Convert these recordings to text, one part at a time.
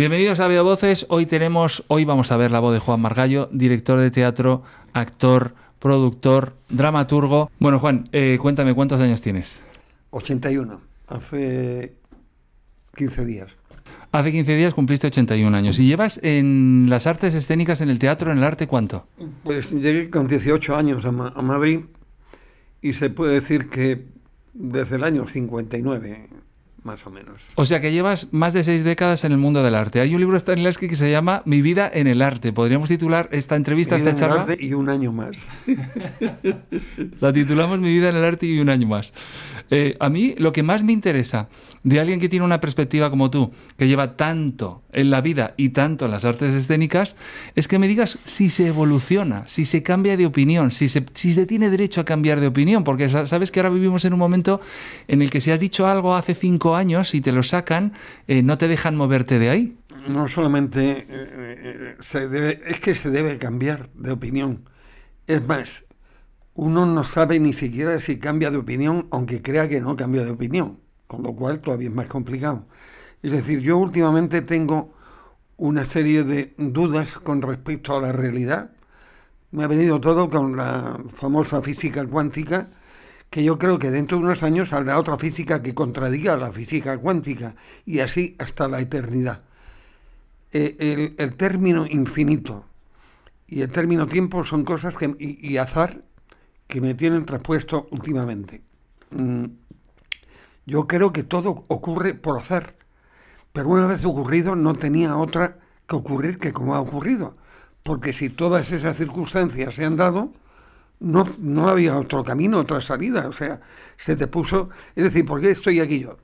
Bienvenidos a Veo Voces. Hoy tenemos, hoy vamos a ver la voz de Juan Margallo, director de teatro, actor, productor, dramaturgo. Bueno, Juan, eh, cuéntame, ¿cuántos años tienes? 81, hace 15 días. Hace 15 días cumpliste 81 años. ¿Y llevas en las artes escénicas, en el teatro, en el arte, cuánto? Pues llegué con 18 años a, a Madrid y se puede decir que desde el año 59 más o menos. O sea que llevas más de seis décadas en el mundo del arte. Hay un libro de Stanislavski que se llama Mi vida en el arte. Podríamos titular esta entrevista, Mi vida esta en charla. El arte y un año más. La titulamos Mi vida en el arte y un año más. Eh, a mí lo que más me interesa de alguien que tiene una perspectiva como tú, que lleva tanto en la vida y tanto en las artes escénicas, es que me digas si se evoluciona, si se cambia de opinión, si se, tiene derecho a cambiar de opinión, porque sabes que ahora vivimos en un momento en el que si has dicho algo hace cinco años y te lo sacan, eh, no te dejan moverte de ahí. No solamente eh, eh, es que se debe cambiar de opinión. Es más, uno no sabe ni siquiera si cambia de opinión, aunque crea que no cambia de opinión con lo cual todavía es más complicado. Es decir, yo últimamente tengo una serie de dudas con respecto a la realidad. Me ha venido todo con la famosa física cuántica, que yo creo que dentro de unos años habrá otra física que contradiga la física cuántica, y así hasta la eternidad. Eh, el, término infinito y el término tiempo son cosas y, y azar que me tienen traspuesto últimamente. Mm, yo creo que todo ocurre por hacer, pero una vez ocurrido no tenía otra que ocurrir que como ha ocurrido, porque si todas esas circunstancias se han dado, no, no había otro camino, otra salida, o sea, se te puso, es decir, ¿por qué estoy aquí yo?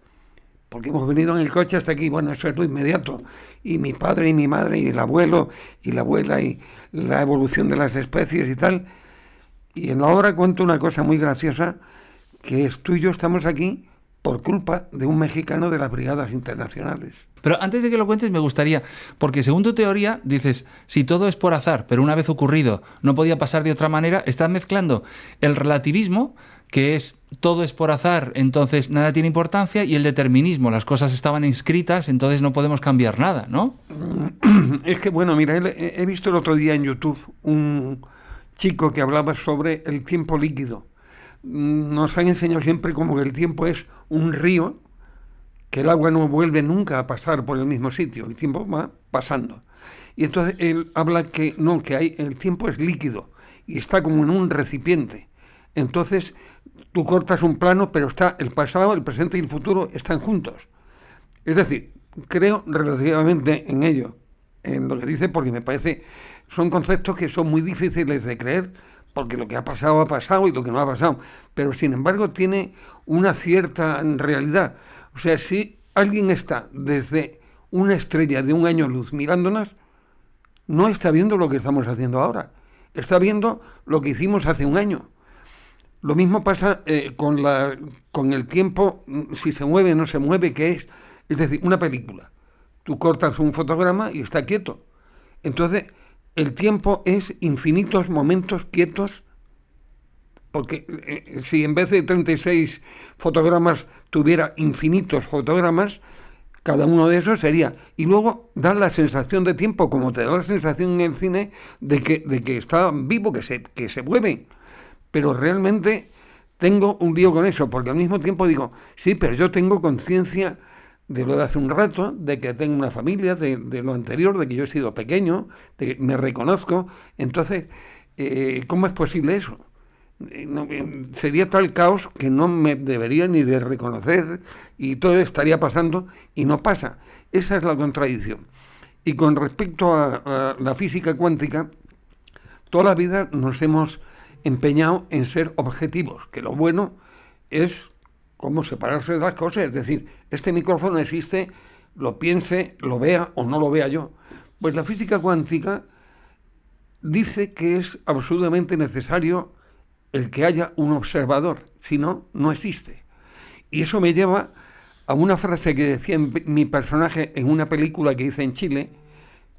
Porque hemos venido en el coche hasta aquí, bueno, eso es lo inmediato, y mi padre y mi madre y el abuelo y la abuela y la evolución de las especies y tal, y en la obra cuento una cosa muy graciosa, que tú y yo estamos aquí por culpa de un mexicano de las brigadas internacionales. Pero antes de que lo cuentes me gustaría, porque según tu teoría dices, si todo es por azar, pero una vez ocurrido no podía pasar de otra manera, estás mezclando el relativismo, que es todo es por azar, entonces nada tiene importancia, y el determinismo, las cosas estaban inscritas, entonces no podemos cambiar nada, ¿no? Es que, bueno, mira, he visto el otro día en YouTube un chico que hablaba sobre el tiempo líquido nos han enseñado siempre como que el tiempo es un río, que el agua no vuelve nunca a pasar por el mismo sitio, el tiempo va pasando. Y entonces él habla que no, que hay, el tiempo es líquido y está como en un recipiente. Entonces tú cortas un plano, pero está el pasado, el presente y el futuro están juntos. Es decir, creo relativamente en ello, en lo que dice, porque me parece, son conceptos que son muy difíciles de creer, porque lo que ha pasado ha pasado y lo que no ha pasado, pero sin embargo tiene una cierta realidad. O sea, si alguien está desde una estrella de un año luz mirándonos, no está viendo lo que estamos haciendo ahora, está viendo lo que hicimos hace un año. Lo mismo pasa eh, con, la, con el tiempo, si se mueve o no se mueve, que es, es decir, una película. Tú cortas un fotograma y está quieto. Entonces, el tiempo es infinitos momentos quietos, porque eh, si en vez de 36 fotogramas tuviera infinitos fotogramas, cada uno de esos sería. Y luego da la sensación de tiempo, como te da la sensación en el cine, de que, de que está vivo, que se, que se mueve. Pero realmente tengo un lío con eso, porque al mismo tiempo digo, sí, pero yo tengo conciencia de lo de hace un rato, de que tengo una familia, de, lo anterior, de que yo he sido pequeño, de que me reconozco. Entonces, eh, ¿cómo es posible eso? Eh, eh, sería tal caos que no me debería ni de reconocer y todo estaría pasando y no pasa. Esa es la contradicción. Y con respecto a, a la física cuántica, toda la vida nos hemos empeñado en ser objetivos, que lo bueno es cómo separarse de las cosas, es decir, este micrófono existe, lo piense, lo vea o no lo vea yo. Pues la física cuántica dice que es absolutamente necesario el que haya un observador, si no, no existe. Y eso me lleva a una frase que decía mi personaje en una película que hice en Chile,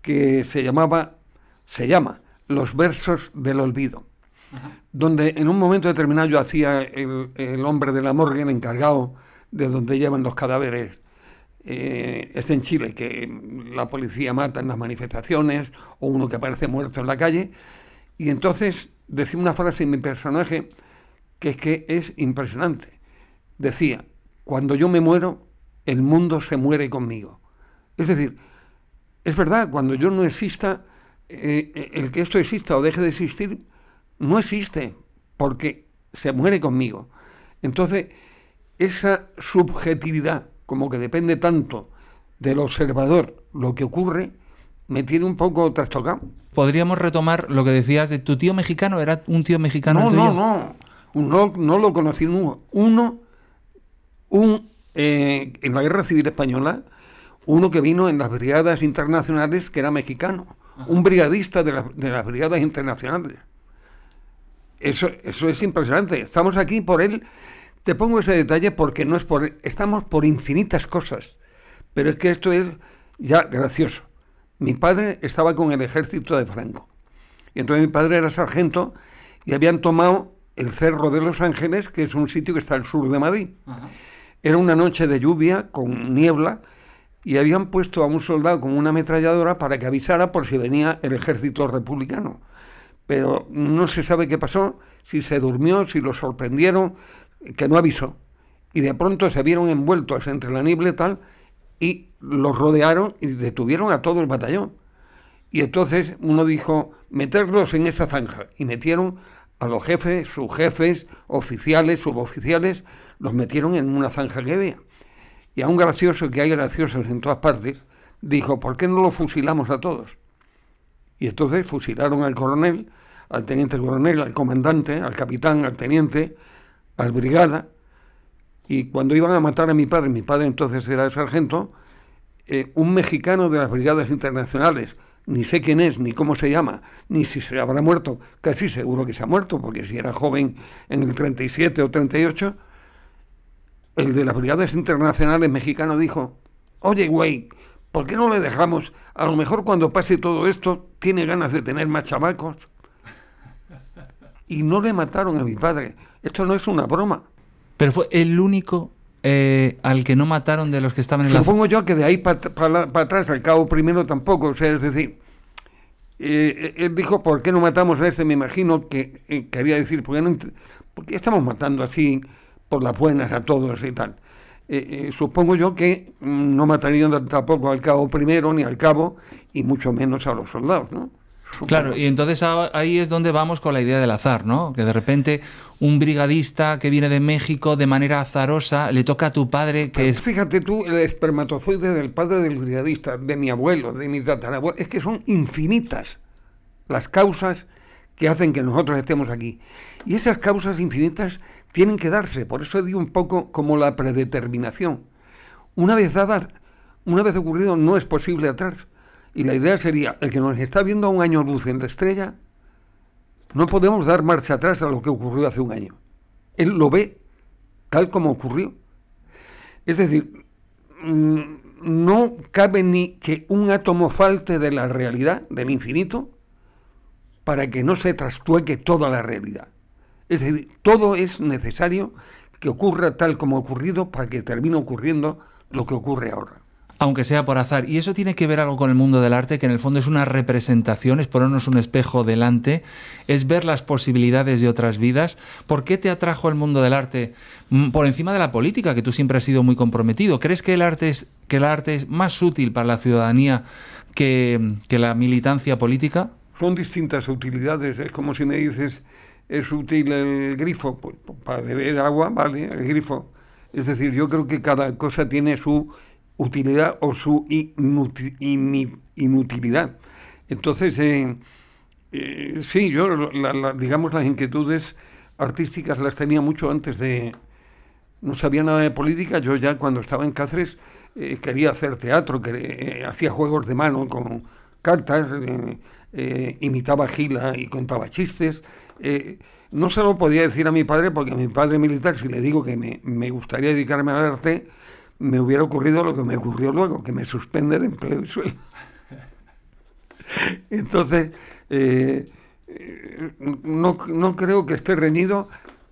que se llamaba, se llama, Los versos del olvido, donde en un momento determinado yo hacía el, hombre de la morgue, encargado de donde llevan los cadáveres eh, es en Chile, que la policía mata en las manifestaciones o uno que aparece muerto en la calle. Y entonces decía una frase en mi personaje que es que es impresionante. Decía, cuando yo me muero, el mundo se muere conmigo. Es decir, es verdad, cuando yo no exista, eh, eh, el que esto exista o deje de existir, no existe, porque se muere conmigo. Entonces, esa subjetividad, como que depende tanto del observador lo que ocurre, me tiene un poco trastocado. Podríamos retomar lo que decías de tu tío mexicano, ¿era un tío mexicano? No, no, no, no, no lo conocí nunca. Uno, eh, en la Guerra Civil Española, uno que vino en las brigadas internacionales que era mexicano, un brigadista de, las brigadas internacionales. Eso, eso es impresionante. Estamos aquí por él te pongo ese detalle porque no es por, estamos por infinitas cosas, pero es que esto es ya gracioso. Mi padre estaba con el ejército de Franco. Y entonces mi padre era sargento y habían tomado el Cerro de los Ángeles, que es un sitio que está al sur de Madrid. Era una noche de lluvia con niebla y habían puesto a un soldado con una ametralladora para que avisara por si venía el ejército republicano. Pero no se sabe qué pasó, si se durmió, si lo sorprendieron, que no avisó y de pronto se vieron envueltos entre la niebla y tal y los rodearon y detuvieron a todo el batallón. Y entonces uno dijo, meterlos en esa zanja. Y metieron a los jefes, subjefes, oficiales, suboficiales, los metieron en una zanja que había. Y a un gracioso, que hay graciosos en todas partes, dijo, ¿por qué no los fusilamos a todos? Y entonces fusilaron al coronel, al teniente coronel, al comandante, al capitán, al teniente, al Brigada, y cuando iban a matar a mi padre, mi padre entonces era el sargento, eh, un mexicano de las brigadas internacionales, ni sé quién es, ni cómo se llama, ni si se habrá muerto, casi seguro que se ha muerto, porque si era joven en el 37 o 38, el de las brigadas internacionales mexicano dijo, oye, güey, ¿por qué no le dejamos? A lo mejor cuando pase todo esto, tiene ganas de tener más chamacos y no le mataron a mi padre. Esto no es una broma. Pero fue el único eh, al que no mataron de los que estaban en Supongo la... Supongo yo que de ahí para atrás, al cabo primero tampoco. O sea, es decir, eh, él dijo, ¿por qué no matamos a ese? Me imagino que eh, quería decir, ¿por qué, estamos matando así por las buenas a todos y tal? supongo yo que mm, no matarían tampoco al cabo primero ni al cabo y mucho menos a los soldados, ¿no? Claro, y entonces ahí es donde vamos con la idea del azar, ¿no? Que de repente un brigadista que viene de México de manera azarosa le toca a tu padre que es... Fíjate tú, el espermatozoide del padre del brigadista, de mi abuelo, de mi tatarabuelo, es que son infinitas las causas que hacen que nosotros estemos aquí. Y esas causas infinitas tienen que darse, por eso digo un poco como la predeterminación. Una vez dado, una vez ocurrido, no es posible atrás. Y la idea sería, el que nos está viendo a un año luz en la estrella, no podemos dar marcha atrás a lo que ocurrió hace un año. Él lo ve tal como ocurrió. Es decir, mm, no cabe ni que un átomo falte de la realidad, del infinito, para que no se trastueque toda la realidad. Es decir, todo es necesario que ocurra tal como ha ocurrido para que termine ocurriendo lo que ocurre ahora aunque sea por azar. Y eso tiene que ver algo con el mundo del arte, que en el fondo es una representación, es ponernos un espejo delante, es ver las posibilidades de otras vidas. ¿Por qué te atrajo el mundo del arte mm, por encima de la política, que tú siempre has sido muy comprometido? ¿Crees que el arte es, que el arte es más útil para la ciudadanía que, que la militancia política? Son distintas utilidades, es como si me dices, es útil el grifo pues, para beber agua, ¿vale? El grifo. Es decir, yo creo que cada cosa tiene su utilidad o su inutilidad. Entonces, eh, eh, sí, yo, digamos, las inquietudes artísticas las tenía mucho antes de... No sabía nada de política, yo ya cuando estaba en Cáceres eh, quería hacer teatro, que, hacía juegos de mano con cartas, imitaba gila y contaba chistes. no se lo podía decir a mi padre, porque a mi padre militar, si le digo que me, me gustaría dedicarme al arte, me hubiera ocurrido lo que me ocurrió luego, que me suspende de empleo y sueldo. Entonces, eh, no, no, creo que esté reñido,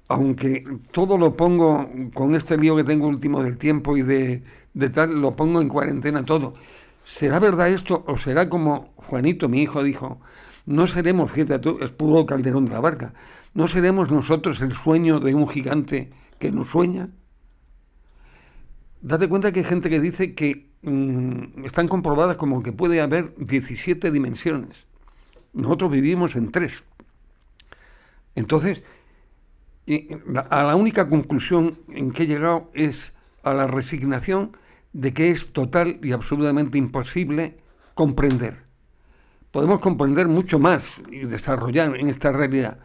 aunque todo lo pongo con este lío que tengo último del tiempo y de, de tal, lo pongo en cuarentena todo. ¿Será verdad esto o será como Juanito, mi hijo, dijo? No seremos, fíjate tú, es puro Calderón de la Barca, no seremos nosotros el sueño de un gigante que nos sueña. Date cuenta que hay gente que dice que mm, están comprobadas como que puede haber 17 dimensiones. Nosotros vivimos en tres. Entonces, a la única conclusión en que he llegado es a la resignación de que es total y absolutamente imposible comprender. Podemos comprender mucho más y desarrollar en esta realidad,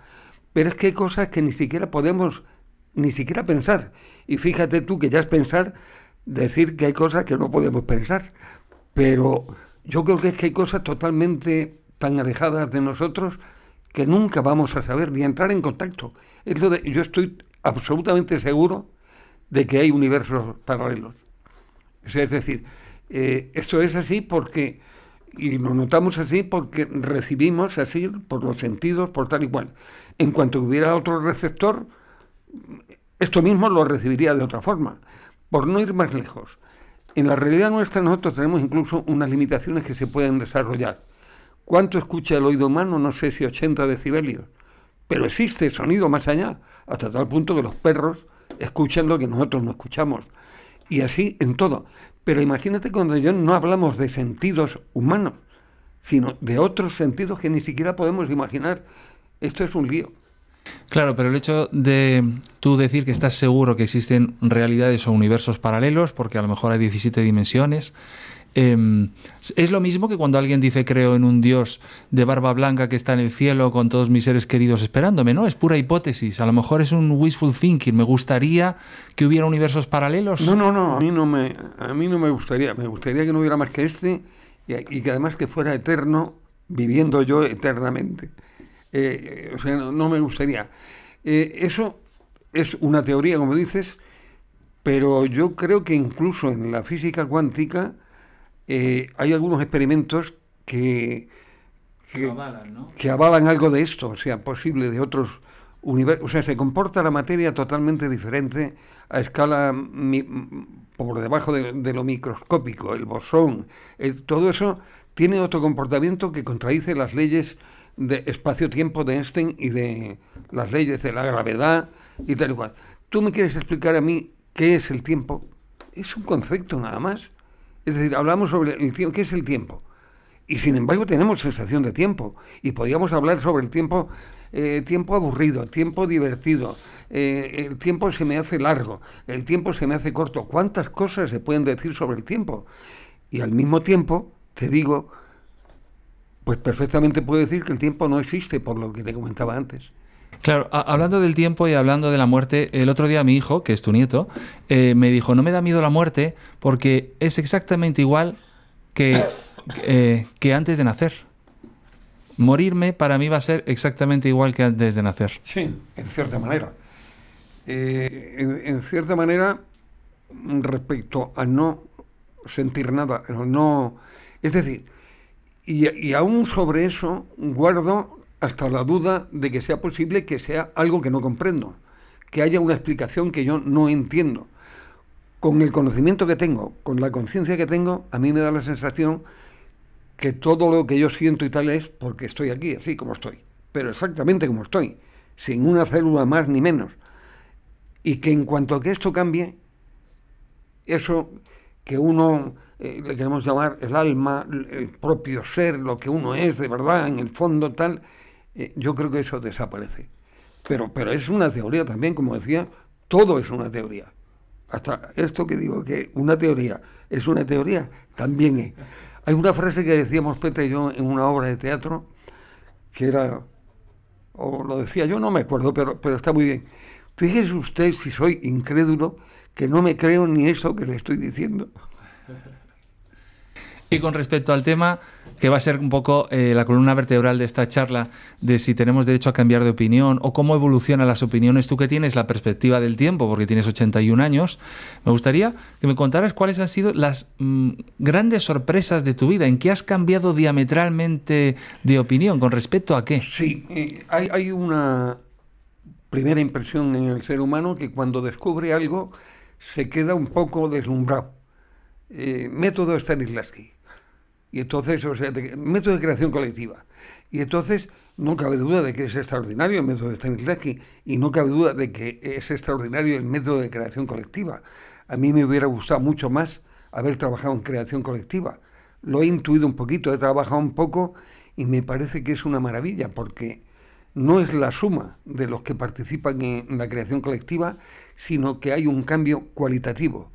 pero es que hay cosas que ni siquiera podemos ni siquiera pensar. Y fíjate tú que ya es pensar decir que hay cosas que no podemos pensar, pero yo creo que es que hay cosas totalmente tan alejadas de nosotros que nunca vamos a saber ni entrar en contacto. Es lo de, yo estoy absolutamente seguro de que hay universos paralelos. es decir, eh, esto es así porque, y lo notamos así porque recibimos así por los sentidos, por tal y cual. En cuanto hubiera otro receptor, esto mismo lo recibiría de otra forma. Por no ir más lejos, en la realidad nuestra nosotros tenemos incluso unas limitaciones que se pueden desarrollar. ¿Cuánto escucha el oído humano? No sé si 80 decibelios. Pero existe sonido más allá, hasta tal punto que los perros escuchan lo que nosotros no escuchamos. Y así en todo. Pero imagínate cuando yo no hablamos de sentidos humanos, sino de otros sentidos que ni siquiera podemos imaginar. Esto es un lío. Claro, pero el hecho de tú decir que estás seguro que existen realidades o universos paralelos, porque a lo mejor hay 17 dimensiones, em, es lo mismo que cuando alguien dice creo en un Dios de barba blanca que está en el cielo con todos mis seres queridos esperándome, ¿no? Es pura hipótesis. A lo mejor es un wishful thinking. Me gustaría que hubiera universos paralelos. No, no, no. A mí no me, a mí no me gustaría. Me gustaría que no hubiera más que este y que además que fuera eterno, viviendo yo eternamente. Eh, o sea, no, me gustaría. Eh, eso es una teoría, como dices, pero yo creo que incluso en la física cuántica eh, hay algunos experimentos que, que, avalan, algo de esto, o sea, posible de otros universos. O sea, se comporta la materia totalmente diferente a escala por debajo de, lo microscópico, el bosón, todo eso tiene otro comportamiento que contradice las leyes de espacio-tiempo de Einstein y de las leyes de la gravedad y tal y cual. ¿Tú me quieres explicar a mí qué es el tiempo? Es un concepto nada más. Es decir, hablamos sobre el tiempo. ¿Qué es el tiempo? Y sin embargo tenemos sensación de tiempo. Y podríamos hablar sobre el tiempo, eh, tiempo aburrido, tiempo divertido, eh, el tiempo se me hace largo, el tiempo se me hace corto. ¿Cuántas cosas se pueden decir sobre el tiempo? Y al mismo tiempo, te digo pues perfectamente puedo decir que el tiempo no existe, por lo que te comentaba antes. Claro, hablando del tiempo y hablando de la muerte, el otro día mi hijo, que es tu nieto, eh, me dijo, no me da miedo la muerte porque es exactamente igual que, eh, que antes de nacer. Morirme para mí va a ser exactamente igual que antes de nacer. Sí, en cierta manera. Eh, en, cierta manera, respecto a no sentir nada, no... Es decir, y, aún sobre eso guardo hasta la duda de que sea posible que sea algo que no comprendo, que haya una explicación que yo no entiendo. Con el conocimiento que tengo, con la conciencia que tengo, a mí me da la sensación que todo lo que yo siento y tal es porque estoy aquí, así como estoy, pero exactamente como estoy, sin una célula más ni menos. Y que en cuanto a que esto cambie, eso que uno eh, le queremos llamar el alma, el propio ser, lo que uno es de verdad, en el fondo tal, eh, yo creo que eso desaparece. Pero, pero es una teoría también, como decía, todo es una teoría. Hasta esto que digo que una teoría es una teoría, también es. Hay una frase que decíamos Petra y yo en una obra de teatro, que era, o lo decía yo, no me acuerdo, pero, pero está muy bien. Fíjese usted si soy incrédulo, que no me creo ni eso que le estoy diciendo. Y con respecto al tema que va a ser un poco eh, la columna vertebral de esta charla, de si tenemos derecho a cambiar de opinión o cómo evolucionan las opiniones, tú que tienes la perspectiva del tiempo, porque tienes 81 años, me gustaría que me contaras cuáles han sido las mm, grandes sorpresas de tu vida, en qué has cambiado diametralmente de opinión, con respecto a qué. Sí, eh, hay, una primera impresión en el ser humano que cuando descubre algo se queda un poco deslumbrado. Eh, método Stanislavski. Y entonces, o sea, método de creación colectiva. Y entonces, no cabe duda de que es extraordinario el método de Stanislavski y no cabe duda de que es extraordinario el método de creación colectiva. A mí me hubiera gustado mucho más haber trabajado en creación colectiva. Lo he intuido un poquito, he trabajado un poco y me parece que es una maravilla porque no es la suma de los que participan en la creación colectiva, sino que hay un cambio cualitativo.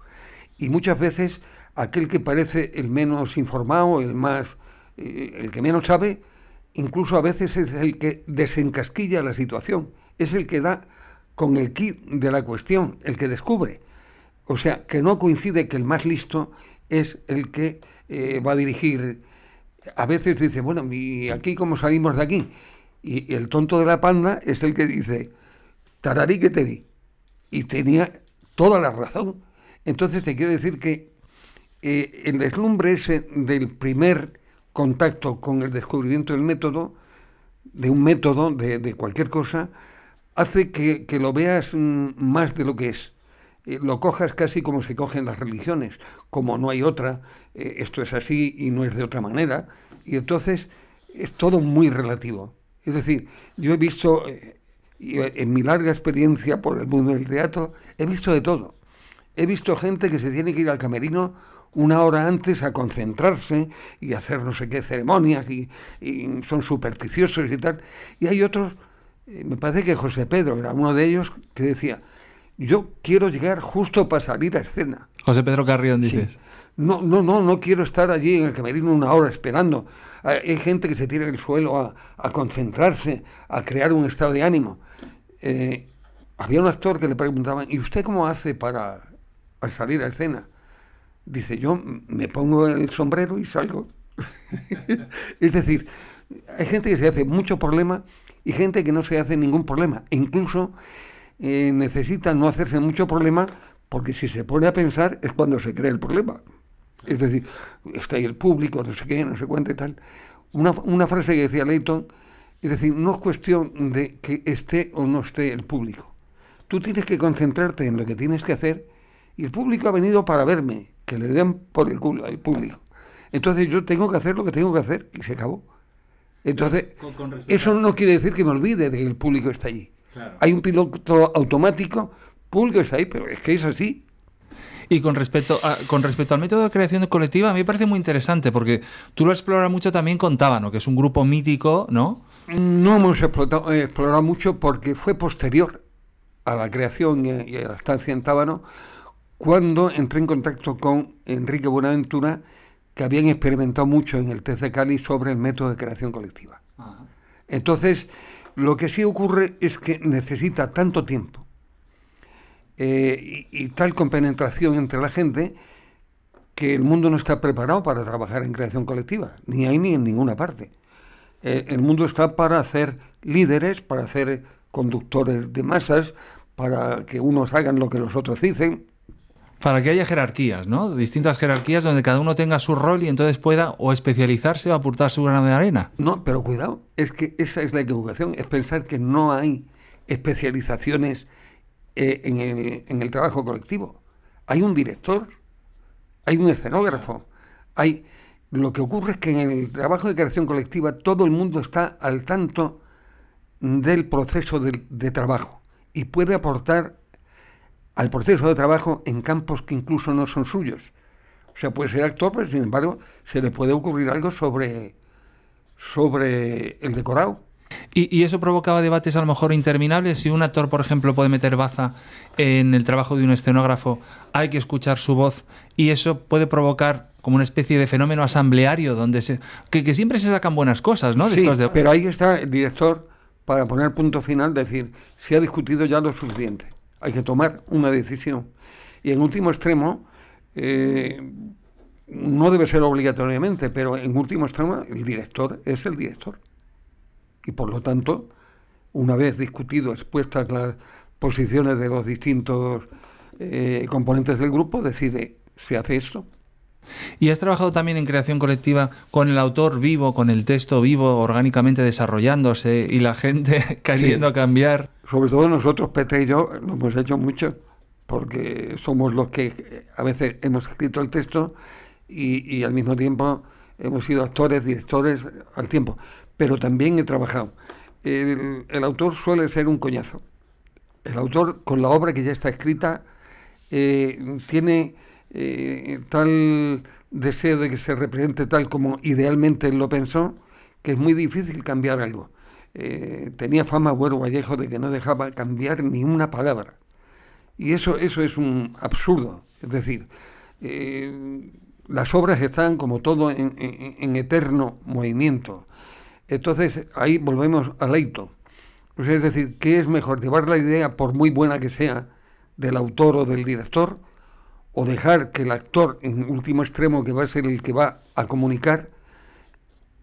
Y muchas veces aquel que parece el menos informado, el más, eh, el que menos sabe, incluso a veces es el que desencasquilla la situación, es el que da con el kit de la cuestión, el que descubre. O sea, que no coincide que el más listo es el que eh, va a dirigir. A veces dice, bueno, ¿y aquí cómo salimos de aquí? Y, el tonto de la panda es el que dice, tararí que te vi. Y tenía toda la razón. Entonces te quiero decir que eh, el deslumbre ese del primer contacto con el descubrimiento del método, de un método, de, cualquier cosa, hace que, lo veas mm, más de lo que es. Eh, lo cojas casi como se cogen las religiones, como no hay otra, eh, esto es así y no es de otra manera. Y entonces es todo muy relativo. Es decir, yo he visto, en mi larga experiencia por el mundo del teatro, he visto de todo. He visto gente que se tiene que ir al camerino una hora antes a concentrarse y hacer no sé qué ceremonias y, son supersticiosos y tal. Y hay otros, eh, me parece que José Pedro era uno de ellos que decía, yo quiero llegar justo para salir a escena. José Pedro Carrión, dices. No, no, no, no quiero estar allí en el camerino una hora esperando. Ah, hay gente que se tira el suelo a, concentrarse, a crear un estado de ánimo. Eh, había un actor que le preguntaban, ¿y usted cómo hace para, para salir a escena? Dice, yo me pongo el sombrero y salgo. es decir, hay gente que se hace mucho problema y gente que no se hace ningún problema. E incluso eh, necesita no hacerse mucho problema porque si se pone a pensar es cuando se crea el problema. Es decir, está ahí el público, no sé qué, no sé cuánto y tal. Una, una frase que decía Leighton, es decir, no es cuestión de que esté o no esté el público. Tú tienes que concentrarte en lo que tienes que hacer y el público ha venido para verme que le den por el culo al público. Entonces yo tengo que hacer lo que tengo que hacer y se acabó. Entonces, eso no quiere decir que me olvide de que el público está allí. Hay un piloto automático, público está ahí, pero es que es así. Y con respecto, a, con respecto al método de creación colectiva, a mí me parece muy interesante, porque tú lo exploras mucho también con Tábano, que es un grupo mítico, ¿no? No hemos explorado mucho porque fue posterior a la creación y a la estancia en Tábano, cuando entré en contacto con Enrique Buenaventura, que habían experimentado mucho en el T.C. Cali sobre el método de creación colectiva. Entonces, lo que sí ocurre es que necesita tanto tiempo eh, y, tal compenetración entre la gente que el mundo no está preparado para trabajar en creación colectiva, ni ahí ni en ninguna parte. Eh, el mundo está para hacer líderes, para hacer conductores de masas, para que unos hagan lo que los otros dicen, para que haya jerarquías, ¿no? Distintas jerarquías donde cada uno tenga su rol y entonces pueda o especializarse o aportar su grano de arena. No, pero cuidado, es que esa es la equivocación, es pensar que no hay especializaciones eh, en, el, trabajo colectivo. Hay un director, hay un escenógrafo, hay... Lo que ocurre es que en el trabajo de creación colectiva todo el mundo está al tanto del proceso de trabajo y puede aportar al proceso de trabajo en campos que incluso no son suyos. O sea, puede ser actor, pero sin embargo se le puede ocurrir algo sobre, sobre el decorado. Y, eso provocaba debates a lo mejor interminables. Si un actor, por ejemplo, puede meter baza en el trabajo de un escenógrafo, hay que escuchar su voz y eso puede provocar como una especie de fenómeno asambleario donde se, que, siempre se sacan buenas cosas, ¿no? sí, pero ahí está el director para poner punto final, decir, se ha discutido ya lo suficiente hay que tomar una decisión. Y en último extremo, eh, no debe ser obligatoriamente, pero en último extremo, el director es el director. Y por lo tanto, una vez discutido, expuestas las posiciones de los distintos eh, componentes del grupo, decide si hace esto, y has trabajado también en creación colectiva con el autor vivo, con el texto vivo, orgánicamente desarrollándose y la gente queriendo a cambiar. Sobre todo nosotros, Petra y yo, lo hemos hecho mucho, porque somos los que eh, a veces hemos escrito el texto y, al mismo tiempo hemos sido actores, directores al tiempo. Pero también he trabajado. El, autor suele ser un coñazo. El autor, con la obra que ya está escrita, eh, tiene eh, tal deseo de que se represente tal como idealmente lo pensó, que es muy difícil cambiar algo. Eh, tenía fama bueno Vallejo de que no dejaba cambiar ni una palabra. Y eso, eso es un absurdo. Es decir, eh, las obras están como todo en, eterno movimiento. Entonces ahí volvemos al Leito... es decir, ¿qué es mejor? Llevar la idea, por muy buena que sea, del autor o del director, o dejar que el actor, en último extremo, que va a ser el que va a comunicar,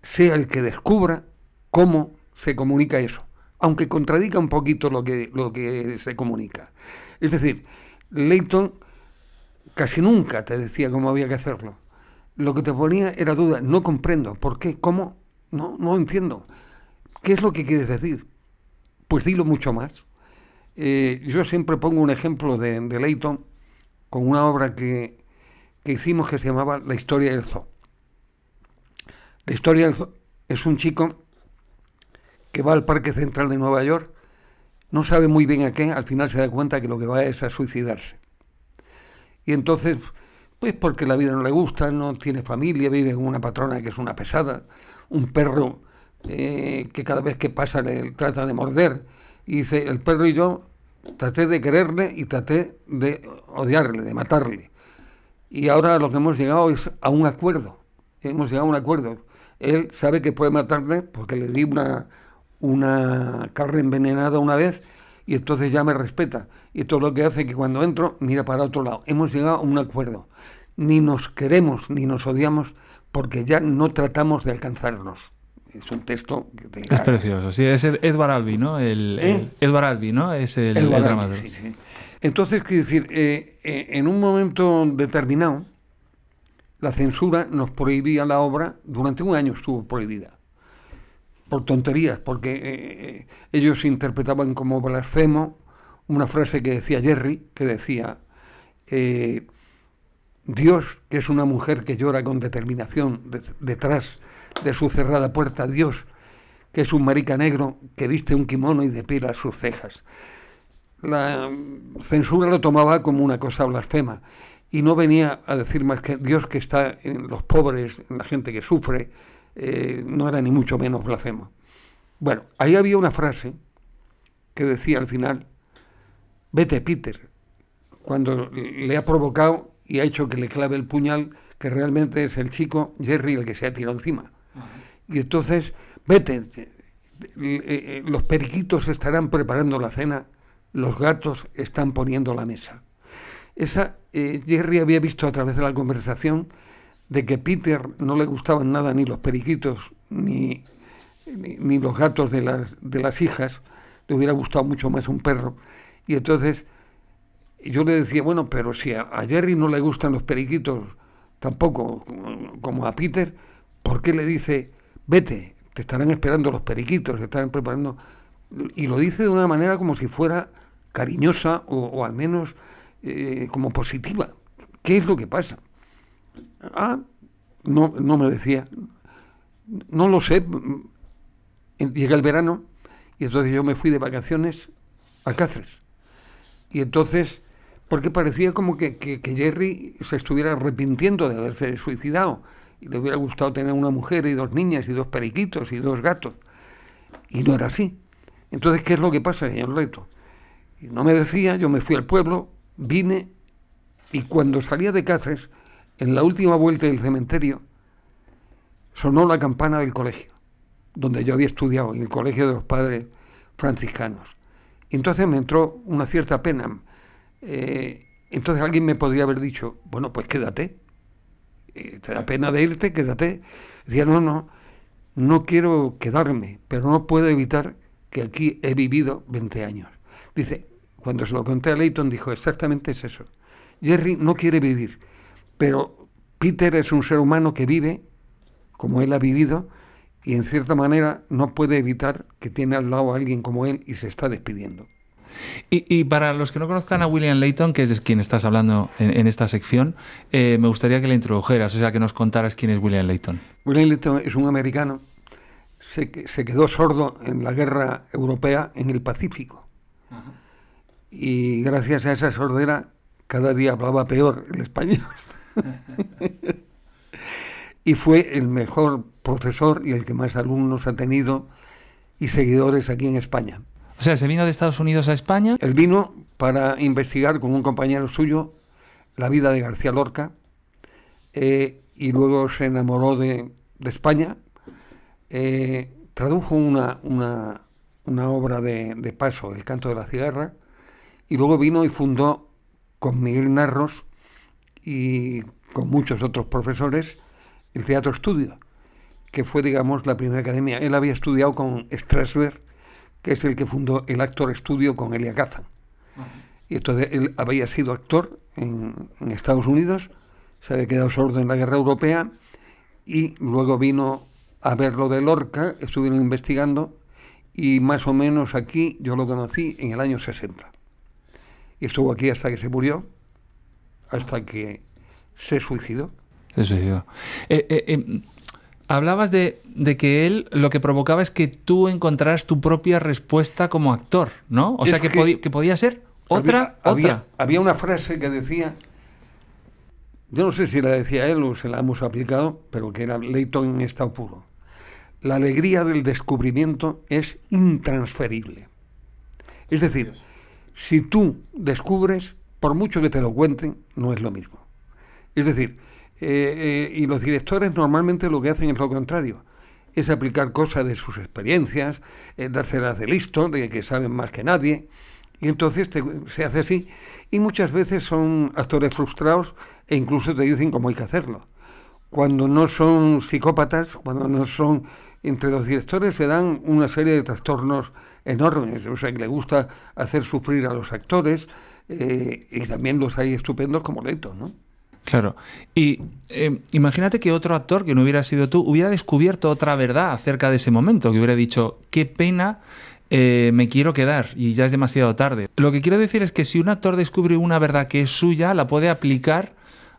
sea el que descubra cómo se comunica eso, aunque contradiga un poquito lo que, lo que se comunica. Es decir, Leighton casi nunca te decía cómo había que hacerlo. Lo que te ponía era duda, no comprendo, ¿por qué? ¿Cómo? No, no entiendo. ¿Qué es lo que quieres decir? Pues dilo mucho más. Eh, yo siempre pongo un ejemplo de, de Leighton con una obra que, hicimos que se llamaba La historia del zoo. La historia del zoo es un chico que va al Parque Central de Nueva York, no sabe muy bien a qué, al final se da cuenta que lo que va es a suicidarse. Y entonces, pues porque la vida no le gusta, no tiene familia, vive con una patrona que es una pesada, un perro eh, que cada vez que pasa le trata de morder, y dice, el perro y yo Traté de quererle y traté de odiarle, de matarle. Y ahora lo que hemos llegado es a un acuerdo. Hemos llegado a un acuerdo. Él sabe que puede matarle porque le di una, una carne envenenada una vez y entonces ya me respeta. Y esto es lo que hace que cuando entro mira para otro lado. Hemos llegado a un acuerdo. Ni nos queremos ni nos odiamos porque ya no tratamos de alcanzarnos es un texto que Es precioso, sí, es Edward Albi, ¿no? El, ¿Eh? Edward Albi, ¿no? Es el, dramaturgo. Entonces, quiero decir, eh, eh, en un momento determinado, la censura nos prohibía la obra, durante un año estuvo prohibida, por tonterías, porque ellos interpretaban como blasfemo una frase que decía Jerry, que decía, Dios, que es una mujer que llora con determinación detrás de de su cerrada puerta a Dios, que es un marica negro que viste un kimono y depila sus cejas. La censura lo tomaba como una cosa blasfema y no venía a decir más que Dios que está en los pobres, en la gente que sufre, eh, no era ni mucho menos blasfema. Bueno, ahí había una frase que decía al final, vete Peter, cuando le ha provocado y ha hecho que le clave el puñal, que realmente es el chico Jerry el que se ha tirado encima y entonces, vete, eh, eh, los periquitos estarán preparando la cena, los gatos están poniendo la mesa. Esa, eh, Jerry había visto a través de la conversación de que Peter no le gustaban nada ni los periquitos ni, ni, los gatos de las, hijas, le hubiera gustado mucho más un perro. Y entonces yo le decía, bueno, pero si a Jerry no le gustan los periquitos tampoco como a Peter, ¿por qué le dice vete, te estarán esperando los periquitos, te estarán preparando. Y lo dice de una manera como si fuera cariñosa o, al menos eh, como positiva. ¿Qué es lo que pasa? Ah, no, no me decía, no lo sé. Mm, llega el verano y entonces yo me fui de vacaciones a Cáceres. Y entonces, porque parecía como que Jerry se estuviera arrepintiendo de haberse suicidado y le hubiera gustado tener una mujer y dos niñas y dos periquitos y dos gatos. Y no era así. Entonces, ¿qué es lo que pasa, señor Leto? Y no me decía, yo me fui al pueblo, vine y cuando salía de Cáceres, en la última vuelta del cementerio, sonó la campana del colegio, donde yo había estudiado, en el colegio de los padres franciscanos. entonces me entró una cierta pena. Eh, entonces alguien me podría haber dicho, bueno, pues quédate, eh, ¿te da pena de irte? Quédate. Decía, no, no, no quiero quedarme, pero no puedo evitar que aquí he vivido 20 años. Dice, cuando se lo conté a Leighton, dijo, exactamente es eso. Jerry no quiere vivir, pero Peter es un ser humano que vive como él ha vivido y en cierta manera no puede evitar que tiene al lado a alguien como él y se está despidiendo. Y, para los que no conozcan a William Layton, que es de quien estás hablando en, esta sección, eh, me gustaría que le introdujeras, o sea, que nos contaras quién es William Layton. William Layton es un americano, se, quedó sordo en la guerra europea en el Pacífico. Y gracias a esa sordera, cada día hablaba peor el español. y fue el mejor profesor y el que más alumnos ha tenido y seguidores aquí en España. O sea, se vino de Estados Unidos a España. Él vino para investigar con un compañero suyo la vida de García Lorca eh, y luego se enamoró de, España. Eh, tradujo una, obra de, de, paso, El canto de la cigarra, y luego vino y fundó con Miguel Narros y con muchos otros profesores el Teatro Estudio, que fue, digamos, la primera academia. Él había estudiado con Strasberg que es el que fundó el Actor Studio con Elia Kazan. Y entonces él había sido actor en, Estados Unidos, se había quedado sordo en la guerra europea y luego vino a ver lo de Lorca, estuvieron investigando y más o menos aquí yo lo conocí en el año 60. Y estuvo aquí hasta que se murió, hasta que se suicidó. Se suicidó. Eh, eh, em, hablabas de, que él lo que provocaba es que tú encontraras tu propia respuesta como actor, ¿no? O sea, que, podía, ser otra, había, otra. Había, una frase que decía, yo no sé si la decía él o se la hemos aplicado, pero que era Leighton en estado puro. La alegría del descubrimiento es intransferible. Es decir, si tú descubres, por mucho que te lo cuenten, no es lo mismo. Es decir, eh, eh, y los directores normalmente lo que hacen es lo contrario, es aplicar cosas de sus experiencias, darse eh, dárselas de listo, de que saben más que nadie, y entonces se hace así, y muchas veces son actores frustrados e incluso te dicen cómo hay que hacerlo. Cuando no son psicópatas, cuando no son... Entre los directores se dan una serie de trastornos enormes, o sea, que le gusta hacer sufrir a los actores, y también los hay estupendos como Leto, ¿no? Claro. Y eh, imagínate que otro actor que no hubiera sido tú hubiera descubierto otra verdad acerca de ese momento, que hubiera dicho, qué pena eh, me quiero quedar y ya es demasiado tarde. Lo que quiero decir es que si un actor descubre una verdad que es suya, la puede aplicar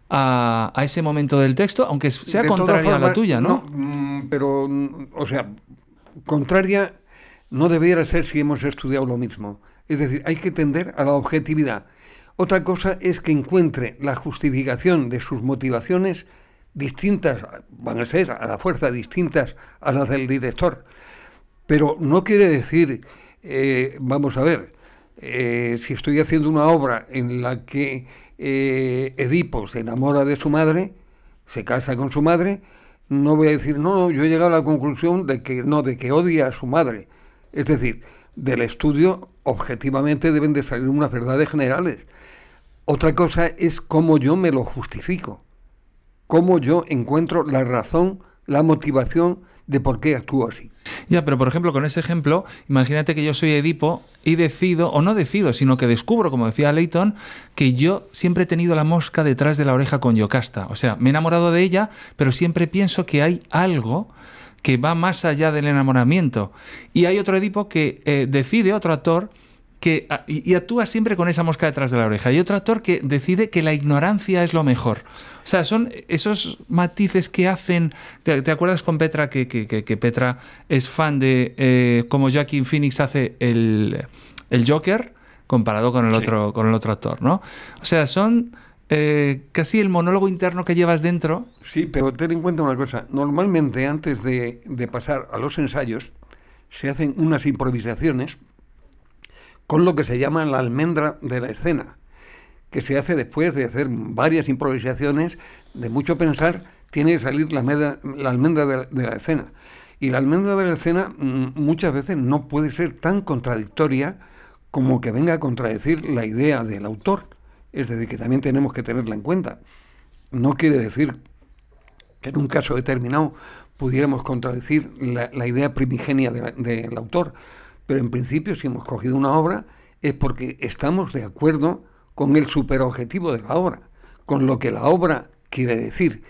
a, ese momento del texto, aunque sea contraria a la tuya, ¿no? ¿no? Mm, pero, mm, o sea, contraria no debería ser si hemos estudiado lo mismo. Es decir, hay que tender a la objetividad. Otra cosa es que encuentre la justificación de sus motivaciones distintas, van a ser a la fuerza distintas a las del director. Pero no quiere decir, eh, vamos a ver, eh, si estoy haciendo una obra en la que eh, Edipo se enamora de su madre, se casa con su madre, no voy a decir, no, no, yo he llegado a la conclusión de que no, de que odia a su madre. Es decir, del estudio objetivamente deben de salir unas verdades generales. Otra cosa es cómo yo me lo justifico, cómo yo encuentro la razón, la motivación de por qué actúo así. Ya, pero por ejemplo, con ese ejemplo, imagínate que yo soy Edipo y decido, o no decido, sino que descubro, como decía Leighton, que yo siempre he tenido la mosca detrás de la oreja con Yocasta. O sea, me he enamorado de ella, pero siempre pienso que hay algo que va más allá del enamoramiento. Y hay otro Edipo que eh, decide, otro actor, Ah, y, actúa siempre con esa mosca detrás de la oreja. Y otro actor que decide que la ignorancia es lo mejor. O sea, son esos matices que hacen. ¿Te, acuerdas con Petra que, Petra es fan de eh, como Joaquin Phoenix hace el, Joker comparado con el otro con el otro actor, ¿no? O sea, son eh, casi el monólogo interno que llevas dentro. Sí, pero ten en cuenta una cosa. Normalmente antes de pasar a los ensayos se hacen unas improvisaciones con lo que se llama la almendra de la escena, que se hace después de hacer varias improvisaciones, de mucho pensar, tiene que salir la, la almendra de la, escena. Y la almendra de la escena mm, muchas veces no puede ser tan contradictoria como que venga a contradecir la idea del autor. Es decir, que también tenemos que tenerla en cuenta. No quiere decir que en un caso determinado pudiéramos contradecir la, idea primigenia del autor pero en principio, si hemos cogido una obra, es porque estamos de acuerdo con el superobjetivo de la obra, con lo que la obra quiere decir.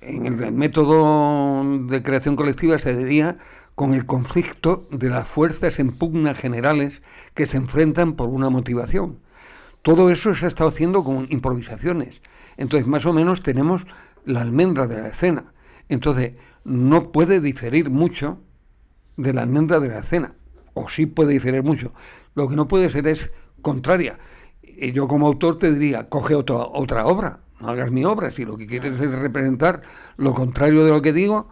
En el método de creación colectiva se diría con el conflicto de las fuerzas en pugna generales que se enfrentan por una motivación. Todo eso se ha estado haciendo con improvisaciones. Entonces, más o menos tenemos la almendra de la escena. Entonces, no puede diferir mucho de la almendra de la escena o sí puede diferir mucho. Lo que no puede ser es contraria. Y yo como autor te diría, coge otra, otra obra, no hagas mi obra, si lo que quieres es representar lo contrario de lo que digo.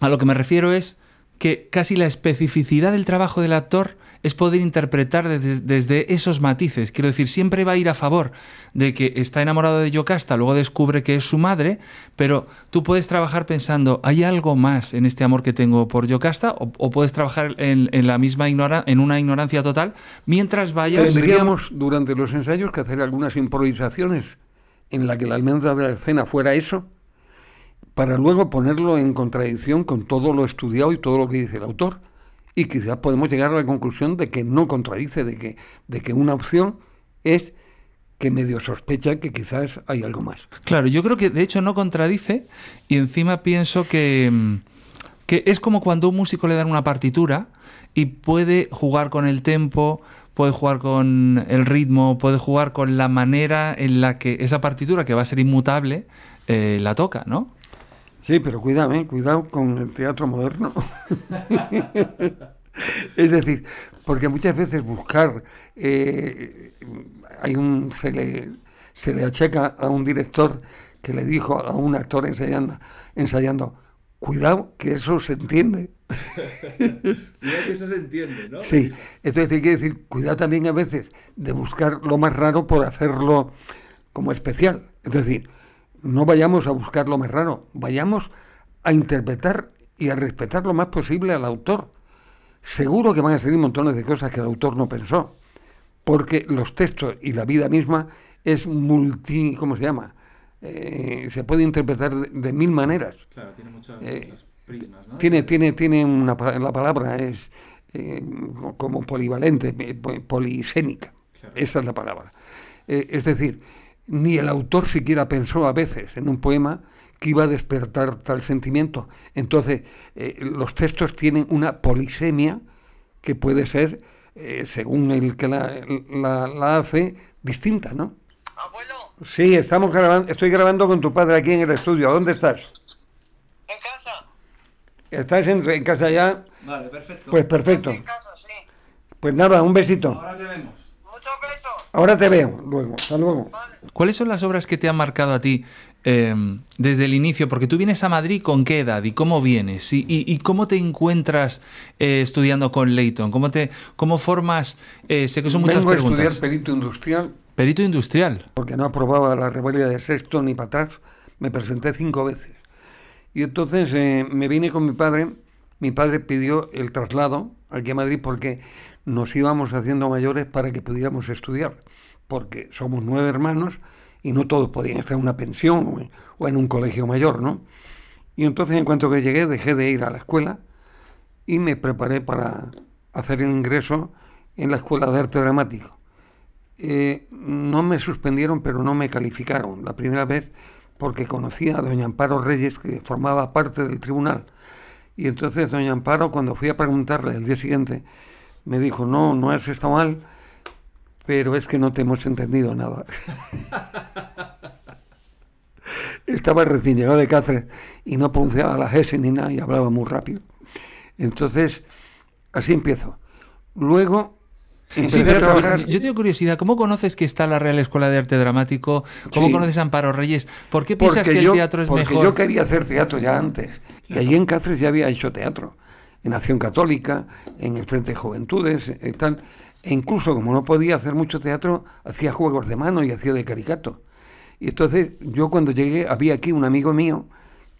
A lo que me refiero es que casi la especificidad del trabajo del actor es poder interpretar desde, esos matices. Quiero decir, siempre va a ir a favor de que está enamorado de Yocasta, luego descubre que es su madre, pero tú puedes trabajar pensando, ¿hay algo más en este amor que tengo por Yocasta? O, puedes trabajar en, la misma ignora, en una ignorancia total mientras vayas... Tendríamos durante los ensayos que hacer algunas improvisaciones en la que la almendra de la escena fuera eso para luego ponerlo en contradicción con todo lo estudiado y todo lo que dice el autor. Y quizás podemos llegar a la conclusión de que no contradice, de que, de que una opción es que medio sospecha que quizás hay algo más. Claro, yo creo que de hecho no contradice y encima pienso que, mm, que es como cuando un músico le dan una partitura y puede jugar con el tempo, puede jugar con el ritmo, puede jugar con la manera en la que esa partitura que va a ser inmutable eh, la toca, ¿no? Sí, pero cuidado, eh, cuidado con el teatro moderno. es decir, porque muchas veces buscar, eh, hay un, se le, se le achaca a un director que le dijo a un actor ensayando, ensayando cuidado que eso se entiende. que eso se entiende, ¿no? Sí, entonces hay que decir, cuidado también a veces de buscar lo más raro por hacerlo como especial. Es decir, no vayamos a buscar lo más raro, vayamos a interpretar y a respetar lo más posible al autor. Seguro que van a salir montones de cosas que el autor no pensó, porque los textos y la vida misma es multi, ¿cómo se llama? Eh, se puede interpretar de, mil maneras. Claro, tiene eh, muchas, prismas, ¿no? Tiene, tiene, tiene una, la palabra es eh, como polivalente, polisénica. Esa es la palabra. es decir, ni el autor siquiera pensó a veces en un poema que iba a despertar tal sentimiento. Entonces, eh, los textos tienen una polisemia que puede ser, eh, según el que la, hace, distinta, ¿no? Abuelo. Sí, estamos grabando, estoy grabando con tu padre aquí en el estudio. ¿Dónde estás? En casa. ¿Estás en, casa ya? Vale, perfecto. Pues perfecto. Pues nada, un besito. Ahora te vemos. Mucho besos. Ahora te veo, luego. Hasta luego. ¿Cuáles son las obras que te han marcado a ti em, desde el inicio? Porque tú vienes a Madrid con qué edad y cómo vienes y, cómo te encuentras eh, estudiando con Leighton. ¿Cómo, te, cómo formas? Eh, sé que son muchas Vengo preguntas. a estudiar perito industrial. Perito industrial. Porque no aprobaba la rebelión de sexto ni para atrás. Me presenté cinco veces. Y entonces eh, me vine con mi padre. Mi padre pidió el traslado aquí a Madrid porque nos íbamos haciendo mayores para que pudiéramos estudiar porque somos nueve hermanos y no todos podían estar en una pensión o en, un colegio mayor, ¿no? Y entonces en cuanto que llegué dejé de ir a la escuela y me preparé para hacer el ingreso en la Escuela de Arte Dramático. Eh, no me suspendieron, pero no me calificaron la primera vez porque conocía a doña Amparo Reyes, que formaba parte del tribunal. Y entonces doña Amparo, cuando fui a preguntarle el día siguiente, me dijo, no, no es esta mal, pero es que no te hemos entendido nada. Estaba recién llegado de Cáceres y no pronunciaba la S ni nada y hablaba muy rápido. Entonces, así empiezo. Luego yo tengo curiosidad, ¿cómo conoces que está la Real Escuela de Arte Dramático? ¿Cómo conoces a Amparo Reyes? ¿Por qué piensas que el teatro es porque Yo quería hacer teatro ya antes. Y allí en Cáceres ya había hecho teatro. En Acción Católica, en el Frente de Juventudes, y eh, tal. E incluso como no podía hacer mucho teatro, hacía juegos de mano y hacía de caricato. Y entonces yo cuando llegué había aquí un amigo mío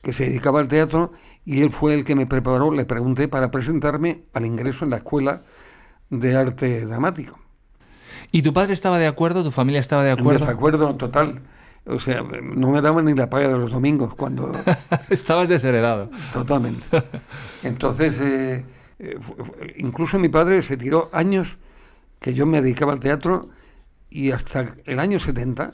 que se dedicaba al teatro y él fue el que me preparó, le pregunté para presentarme al ingreso en la escuela de arte dramático. ¿Y tu padre estaba de acuerdo? ¿Tu familia estaba de acuerdo? Desacuerdo total. O sea, no me daban ni la paga de los domingos cuando... Estabas desheredado. Totalmente. Entonces, eh, eh, incluso mi padre se tiró años que yo me dedicaba al teatro y hasta el año 70,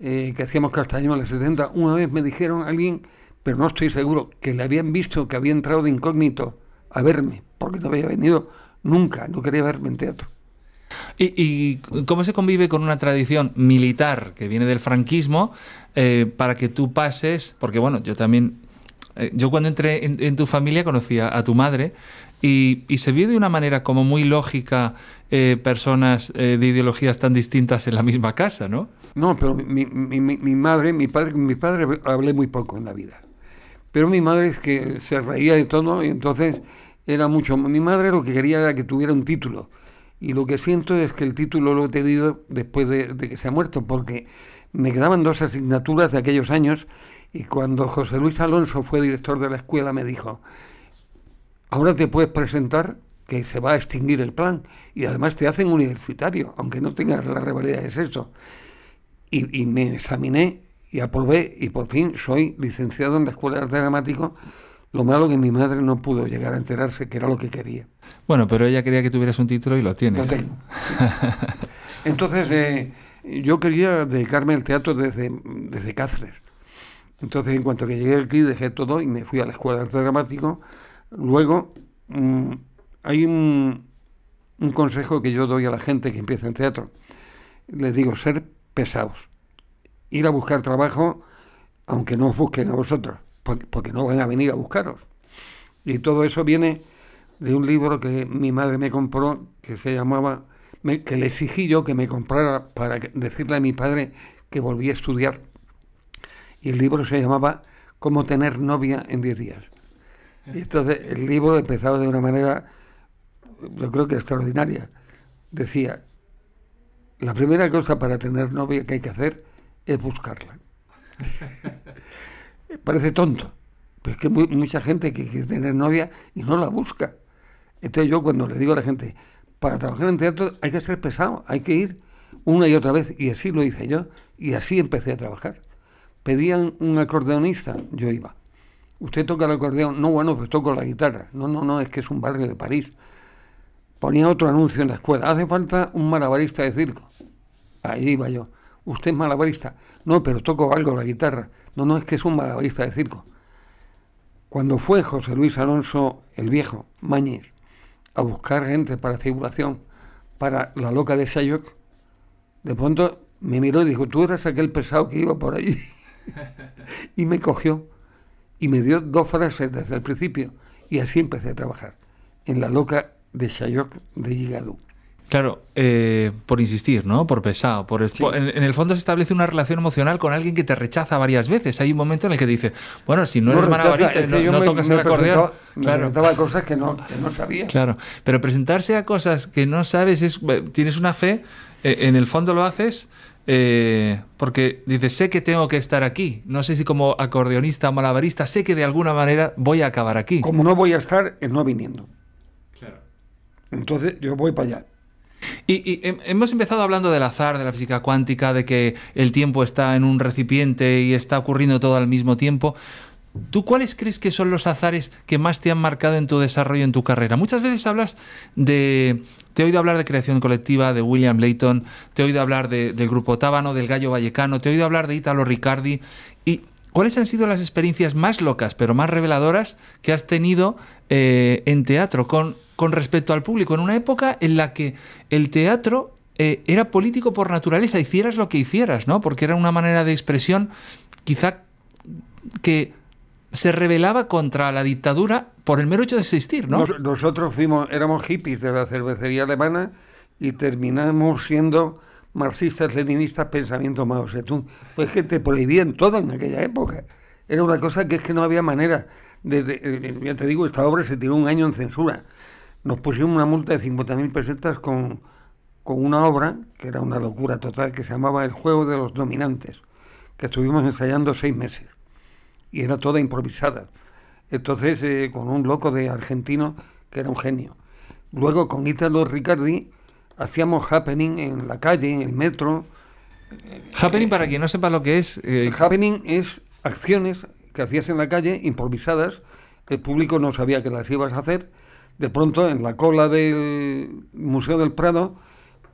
eh, que hacíamos castaño en el 70, una vez me dijeron a alguien, pero no estoy seguro, que le habían visto, que había entrado de incógnito a verme, porque no había venido nunca, no quería verme en teatro. ¿Y, ¿Y, cómo se convive con una tradición militar que viene del franquismo eh, para que tú pases? Porque bueno, yo también, eh, yo cuando entré en tu familia conocía a tu madre y, se vio de una manera como muy lógica eh, personas eh, de ideologías tan distintas en la misma casa, ¿no? No, pero mi, madre, mi padre, mi padre hablé muy poco en la vida. Pero mi madre es que se reía de todo y entonces era mucho. Mi madre lo que quería era que tuviera un título. Y lo que siento es que el título lo he tenido después de que se ha muerto, porque me quedaban dos asignaturas de aquellos años y cuando José Luis Alonso fue director de la escuela me dijo, Ahora te puedes presentar que se va a extinguir el plan y además te hacen universitario, aunque no tengas la rivalidad de sexo. Y, me examiné y aprobé y por fin soy licenciado en la Escuela de Arte Dramático. Lo malo que mi madre no pudo llegar a enterarse que era lo que quería. Bueno, pero ella quería que tuvieras un título y lo tienes. Entonces, eh, yo quería dedicarme al teatro desde, desde Cáceres. Entonces, en cuanto que llegué aquí, dejé todo y me fui a la Escuela de Arte Dramático Luego, mm, hay un, consejo que yo doy a la gente que empieza en teatro. Les digo, ser pesados. Ir a buscar trabajo, aunque no os busquen a vosotros, porque, no van a venir a buscaros. Y todo eso viene de un libro que mi madre me compró, que se llamaba, que le exigí yo que me comprara para decirle a mi padre que volvía a estudiar. Y el libro se llamaba Cómo tener novia en 10 días. Y entonces el libro empezaba de una manera, yo creo que extraordinaria. Decía, la primera cosa para tener novia que hay que hacer es buscarla. Parece tonto, pero es que mucha gente que quiere tener novia y no la busca. Entonces yo cuando le digo a la gente, para trabajar en teatro hay que ser pesado, hay que ir una y otra vez, y así lo hice yo, y así empecé a trabajar. Pedían un acordeonista, yo iba usted toca el acordeón, no, bueno, pues toco la guitarra, no, no, no, es que es un barrio de París. Ponía otro anuncio en la escuela, hace falta un malabarista de circo. Ahí iba yo, usted es malabarista, no, pero toco algo la guitarra, no, no, es que es un malabarista de circo. Cuando fue José Luis Alonso el Viejo, Mañez, a buscar gente para figuración, para la loca de Sayoc, de pronto me miró y dijo, tú eras aquel pesado que iba por ahí... y me cogió y me dio dos frases desde el principio y así empecé a trabajar en la loca de Shayok de Yigadú. Claro, eh, por insistir, ¿no? Por pesado. Por en, el fondo se establece una relación emocional con alguien que te rechaza varias veces. Hay un momento en el que dice, bueno, si no, eres manabarista, no, no tocas el acordeón. Claro. cosas que no, que no sabía. Claro, pero presentarse a cosas que no sabes, es, eh, tienes una fe, eh, en el fondo lo haces eh, porque dice, sé que tengo que estar aquí, no sé si como acordeonista o malabarista, sé que de alguna manera voy a acabar aquí. Como no voy a estar, es eh, no viniendo. Claro. Entonces yo voy para allá. y, em, hemos empezado hablando del azar, de la física cuántica, de que el tiempo está en un recipiente y está ocurriendo todo al mismo tiempo. ¿Tú cuáles crees que son los azares que más te han marcado en tu desarrollo, en tu carrera? Muchas veces hablas de... Te he oído hablar de creación colectiva, de William Layton, te he oído hablar del grupo Tábano, del Gallo Vallecano, te he oído hablar de Italo Riccardi. ¿Y cuáles han sido las experiencias más locas, pero más reveladoras, que has tenido eh, en teatro con, respecto al público? En una época en la que el teatro eh, era político por naturaleza, hicieras lo que hicieras, ¿no? Porque era una manera de expresión quizá que se rebelaba contra la dictadura por el mero hecho de existir, ¿no? nosotros fuimos, éramos hippies de la cervecería alemana y terminamos siendo marxistas, leninistas, pensamiento Mao Zedong. Pues que te prohibían todo en aquella época. Era una cosa que es que no había manera. ya te digo, esta obra se tiró un año en censura. Nos pusieron una multa de 50.000 pesetas con, con una obra, que era una locura total, que se llamaba El juego de los dominantes, que estuvimos ensayando seis meses y era toda improvisada. Entonces, eh, con un loco de argentino que era un genio. Luego con Italo Riccardi hacíamos happening en la calle, en el metro. Happening, para quien no sepa lo que es. Eh, happening es acciones que hacías en la calle, improvisadas. El público no sabía que las ibas a hacer. De pronto, en la cola del Museo del Prado,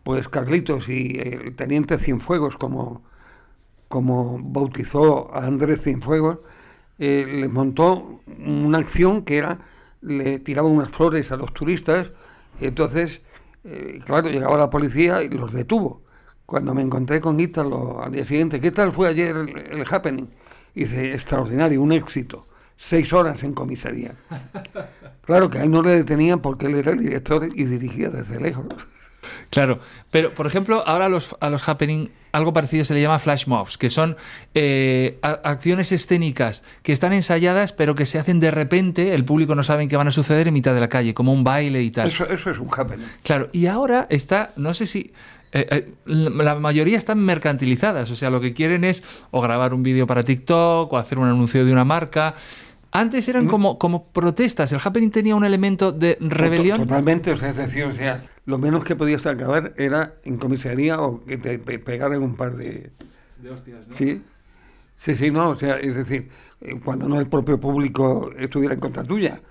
pues Carlitos y el teniente Cienfuegos, como, como bautizó a Andrés Cienfuegos, eh, les montó una acción que era, le tiraba unas flores a los turistas, entonces, eh, claro, llegaba la policía y los detuvo. Cuando me encontré con Ítalo al día siguiente, ¿qué tal fue ayer el, happening? Y dice, extraordinario, un éxito. Seis horas en comisaría. Claro que a él no le detenían porque él era el director y dirigía desde lejos. Claro, pero por ejemplo, ahora a los, a los happening algo parecido se le llama flash mobs, que son eh, acciones escénicas que están ensayadas pero que se hacen de repente, el público no sabe qué van a suceder en mitad de la calle, como un baile y tal. Eso, es un happening. Claro, y ahora está, no sé si... Eh, eh, la mayoría están mercantilizadas, o sea, lo que quieren es o grabar un vídeo para TikTok o hacer un anuncio de una marca, antes eran mm. como, como protestas. El happening tenía un elemento de rebelión. Totalmente, o sea, lo menos que podías acabar era en comisaría o que te pegaran un par de. De hostias, ¿no? Sí. Sí, sí, no, o sea, es decir, eh, cuando no el propio público estuviera en contra tuya.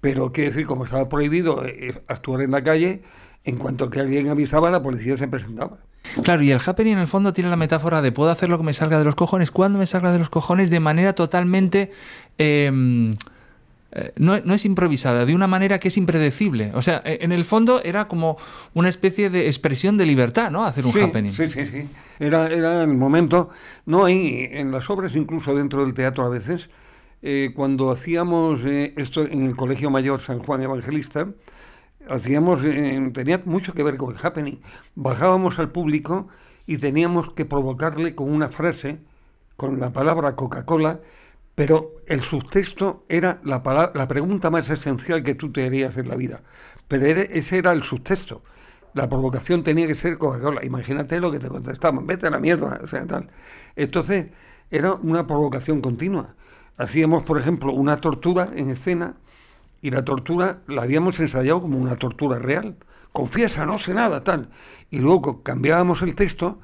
Pero, ¿qué decir, como estaba prohibido eh, eh, actuar en la calle, en cuanto que alguien avisaba, la policía se presentaba. Claro, y el happening en el fondo tiene la metáfora de puedo hacer lo que me salga de los cojones, cuando me salga de los cojones, de manera totalmente... Em, eh, no, es improvisada, de una manera que es impredecible. O sea, e, en el fondo era como una especie de expresión de libertad, ¿no? Hacer un happening. Sí, sí, sí. Era, el momento. No, hay en las obras, incluso dentro del teatro a veces, eh, cuando hacíamos eh, esto en el Colegio Mayor San Juan Evangelista, hacíamos, eh, tenía mucho que ver con el happening. Bajábamos al público y teníamos que provocarle con una frase, con la palabra Coca-Cola, pero el subtexto era la, pregunta más esencial que tú te harías en la vida. Pero ese era el subtexto. La provocación tenía que ser Coca-Cola. Imagínate lo que te contestaban, vete a la mierda, o sea, tal. Entonces, era una provocación continua. Hacíamos, por ejemplo, una tortura en escena y la tortura la habíamos ensayado como una tortura real. Confiesa, no sé nada, tal. Y luego cambiábamos el texto,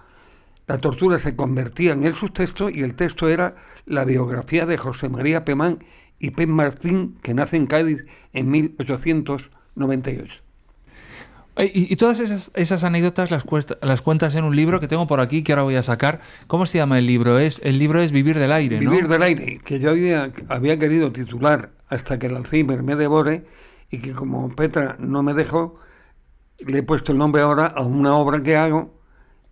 la tortura se convertía en el subtexto y el texto era la biografía de José María Pemán y Pep Martín, que nace en Cádiz en 1898. Y, todas esas, anécdotas las, las, cuentas en un libro que tengo por aquí, que ahora voy a sacar. ¿Cómo se llama el libro? Es, el libro es Vivir del aire, Vivir del aire, que yo había, había querido titular hasta que el Alzheimer me devore y que como Petra no me dejó, le he puesto el nombre ahora a una obra que hago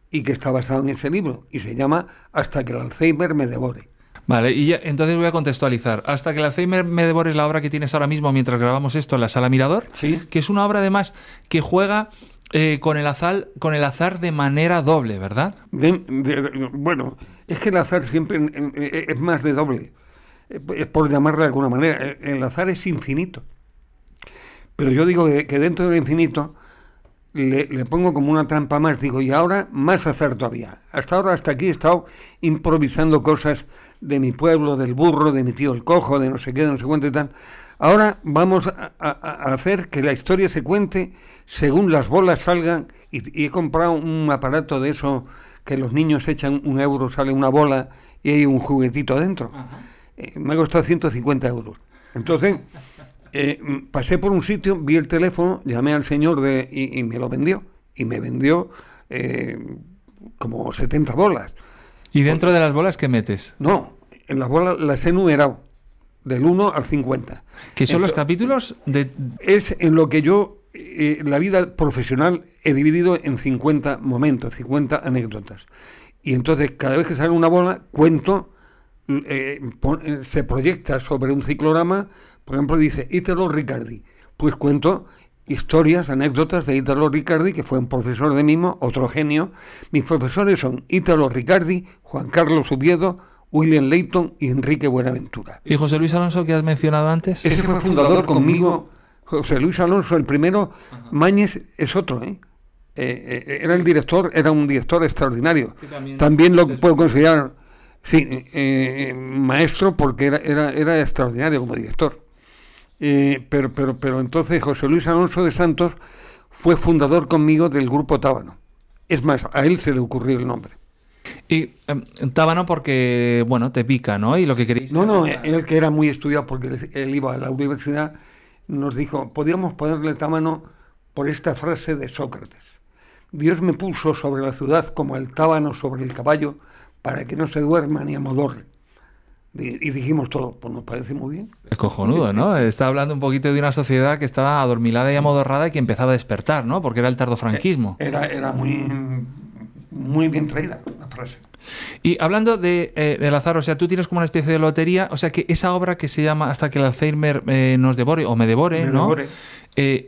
y que está basada en ese libro y se llama Hasta que el Alzheimer me devore. Vale, y entonces voy a contextualizar. Hasta que el Alzheimer me devores la obra que tienes ahora mismo mientras grabamos esto en la sala Mirador, ¿Sí? que es una obra además que juega eh, con, el azar, con el azar de manera doble, ¿verdad? bueno, es que el azar siempre eh, eh, es más de doble, es por llamar de alguna manera. El, azar es infinito. Pero yo digo que, dentro del infinito le, le, pongo como una trampa más, digo, y ahora más azar todavía. Hasta ahora, hasta aquí he estado improvisando cosas de mi pueblo, del burro, de mi tío el cojo, de no sé qué, de no sé cuánto y tal. Ahora vamos a, hacer que la historia se cuente según las bolas salgan y, he comprado un aparato de eso que los niños echan un euro, sale una bola y hay un juguetito adentro. Eh, me ha costado 150 euros. Entonces, eh, pasé por un sitio, vi el teléfono, llamé al señor de, y, me lo vendió. Y me vendió eh, como 70 bolas. ¿Y dentro de las bolas qué metes? No, en las bolas las he numerado, del 1 al 50. ¿Que son los capítulos de...? Es en lo que yo eh, la vida profesional he dividido en 50 momentos, 50 anécdotas. Y entonces cada vez que sale una bola, cuento, mm, eh, eh, se proyecta sobre un ciclorama, por ejemplo, dice Ítalo Ricardi. Pues cuento historias, anécdotas de Italo Ricardi... que fue un profesor de mimo, otro genio. Mis profesores son Italo Ricardi... Juan Carlos Ubiedo, William Leighton y Enrique Buenaventura. ¿Y José Luis Alonso que has mencionado antes? Ese fue fundador conmigo. José Luis Alonso, el primero. Mañez es otro, ¿eh? eh, eh era el director, era un director extraordinario. También, lo puedo considerar, sí, eh, maestro porque era, era extraordinario como director. Eh, pero, pero, pero entonces José Luis Alonso de Santos fue fundador conmigo del grupo Tábano. Es más, a él se le ocurrió el nombre. Y em, Tábano porque, bueno, te pica, ¿no? Y lo que queréis... No, no, e-, él que era muy estudiado porque él iba a la universidad, nos dijo, podríamos ponerle Tábano por esta frase de Sócrates. Dios me puso sobre la ciudad como el tábano sobre el caballo para que no se duerma ni amodorre. Y dijimos todo, pues nos parece muy bien. Es cojonudo, ¿no? Está hablando un poquito de una sociedad que estaba adormilada y amodorrada y que empezaba a despertar, ¿no? Porque era el tardofranquismo. Eh, era, era muy, muy bien traída la frase. Y hablando de, eh, azar, o sea, tú tienes como una especie de lotería, o sea, que esa obra que se llama Hasta que el Alzheimer eh, nos devore o me devore, ¿no?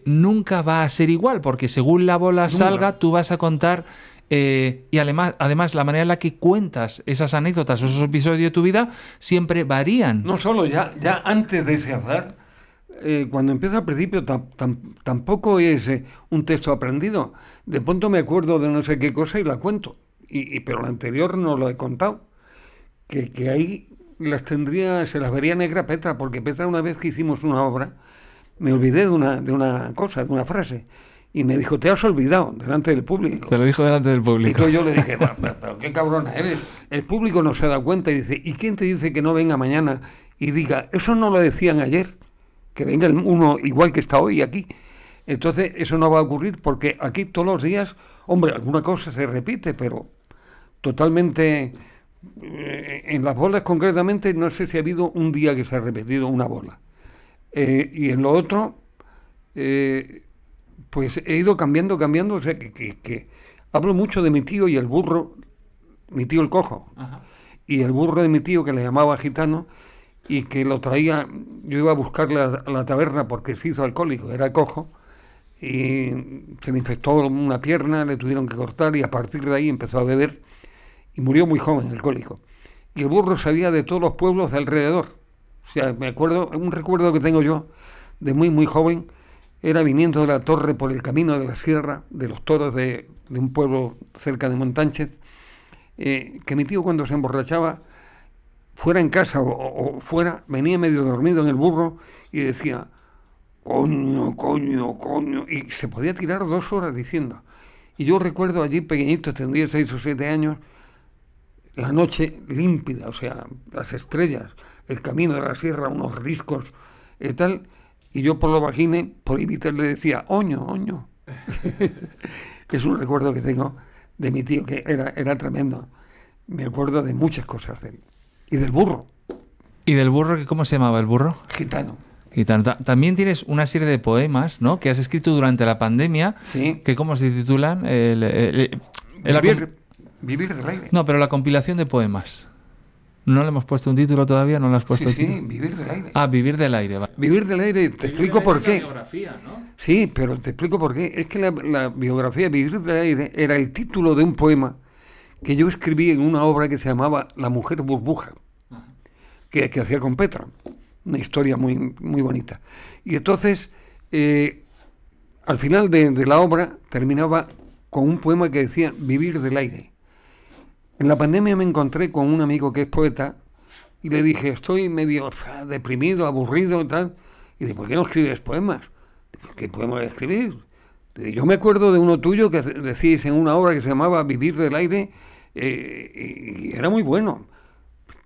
nunca va a ser igual, porque según la bola salga, tú vas a contar eh, y además, además, la manera en la que cuentas esas anécdotas o esos episodios de tu vida siempre varían. No solo, ya, ya antes de ese azar, eh, cuando empieza al principio tampoco es eh, un texto aprendido. De pronto me acuerdo de no sé qué cosa y la cuento. Y, pero la anterior no lo he contado. Que, que, ahí las tendría, se las vería negra Petra, porque Petra una vez que hicimos una obra, me olvidé de una cosa, de una frase y me dijo, te has olvidado delante del público. Te lo dijo delante del público. Y yo le dije, pero, qué cabrona eres. El público no se da cuenta y dice, ¿y quién te dice que no venga mañana y diga, eso no lo decían ayer, que venga uno igual que está hoy aquí? Entonces eso no va a ocurrir porque aquí todos los días, hombre, alguna cosa se repite, pero totalmente... Eh, en las bolas concretamente no sé si ha habido un día que se ha repetido una bola. Eh, y en lo otro... Eh, pues he ido cambiando, cambiando, o sea que, hablo mucho de mi tío y el burro, mi tío el cojo, y el burro de mi tío que le llamaba gitano y que lo traía, yo iba a buscarle a, la taberna porque se hizo alcohólico, era cojo, y se le infectó una pierna, le tuvieron que cortar y a partir de ahí empezó a beber y murió muy joven, alcohólico. Y el burro sabía de todos los pueblos de alrededor. O sea, me acuerdo, un recuerdo que tengo yo de muy, muy joven, era viniendo de la torre por el camino de la sierra de los toros de, un pueblo cerca de Montánchez, eh, que mi tío cuando se emborrachaba, fuera en casa o, o, fuera, venía medio dormido en el burro y decía, coño, coño, coño, y se podía tirar dos horas diciendo. Y yo recuerdo allí pequeñito, tendría seis o siete años, la noche límpida, o sea, las estrellas, el camino de la sierra, unos riscos, y eh, tal, y yo por lo vagine, por invitar le decía, oño, oño. es un recuerdo que tengo de mi tío, que era, era tremendo. Me acuerdo de muchas cosas de él. Y del burro. ¿Y del burro? ¿Cómo se llamaba el burro? Gitano. Gitano. También tienes una serie de poemas, ¿no? Que has escrito durante la pandemia. Que cómo se titulan. El, vivir, vivir del aire. No, pero la compilación de poemas. No le hemos puesto un título todavía, no le has puesto sí, Vivir del aire. Ah, Vivir del aire. Vivir del aire, te explico por qué. Biografía, ¿no? Sí, pero te explico por qué. Es que la, biografía Vivir del aire era el título de un poema que yo escribí en una obra que se llamaba La mujer burbuja, que, que hacía con Petra. Una historia muy, muy bonita. Y entonces, eh, al final de la obra, terminaba con un poema que decía Vivir del aire. En la pandemia me encontré con un amigo que es poeta y le dije, estoy medio deprimido, aburrido y tal. Y dice, ¿por qué no escribes poemas? ¿Qué podemos escribir? Yo me acuerdo de uno tuyo que decís en una obra que se llamaba Vivir del aire eh, y era muy bueno.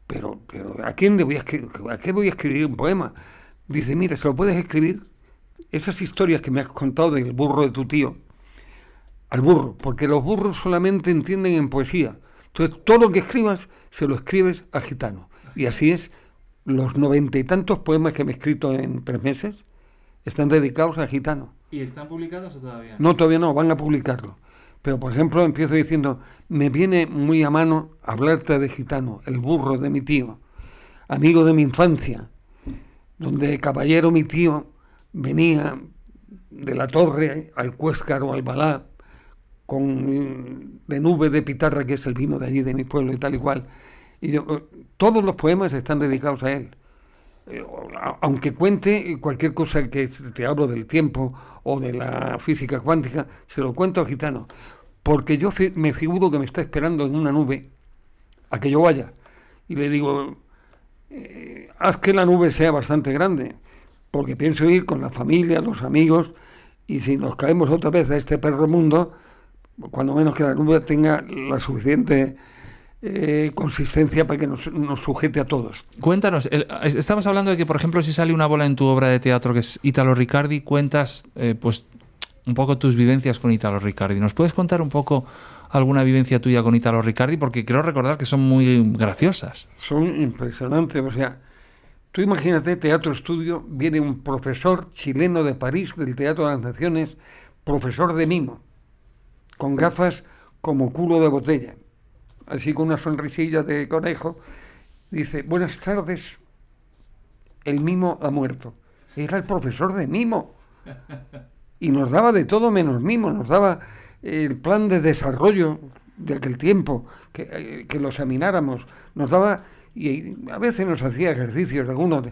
Pero, pero ¿a quién le voy a escribir? ¿A qué voy a escribir un poema? Dice, mira, se lo puedes escribir. Esas historias que me has contado del burro de tu tío, al burro, porque los burros solamente entienden en poesía. Entonces, todo lo que escribas, se lo escribes a gitano. Y así es, los noventa y tantos poemas que me he escrito en tres meses están dedicados a gitano. ¿Y están publicados todavía no? todavía no, van a publicarlo. Pero, por ejemplo, empiezo diciendo, me viene muy a mano hablarte de gitano, el burro de mi tío, amigo de mi infancia, donde caballero mi tío venía de la torre al Cuéscar o al Balá, con mm, de nube de pitarra, que es el vino de allí, de mi pueblo y tal igual... Y eh, todos los poemas están dedicados a él. Eh, aunque cuente cualquier cosa que te hablo del tiempo o de la física cuántica, se lo cuento a Gitano, porque yo me figuro que me está esperando en una nube a que yo vaya. Y le digo, eh, haz que la nube sea bastante grande, porque pienso ir con la familia, los amigos, y si nos caemos otra vez a este perro mundo, cuando menos que la nube tenga la suficiente eh, consistencia para que nos, sujete a todos. Cuéntanos, estamos hablando de que, por ejemplo, si sale una bola en tu obra de teatro que es Italo Riccardi, cuentas eh, pues un poco tus vivencias con Italo Riccardi. ¿Nos puedes contar un poco alguna vivencia tuya con Italo Riccardi? Porque quiero recordar que son muy graciosas. Son impresionantes, o sea, tú imagínate Teatro Estudio, viene un profesor chileno de París del Teatro de las Naciones, profesor de mimo con gafas como culo de botella, así con una sonrisilla de conejo, dice, buenas tardes, el mimo ha muerto. Era el profesor de mimo. Y nos daba de todo menos mimo, nos daba el plan de desarrollo de aquel tiempo, que, eh, que lo examináramos, nos daba, y a veces nos hacía ejercicios algunos,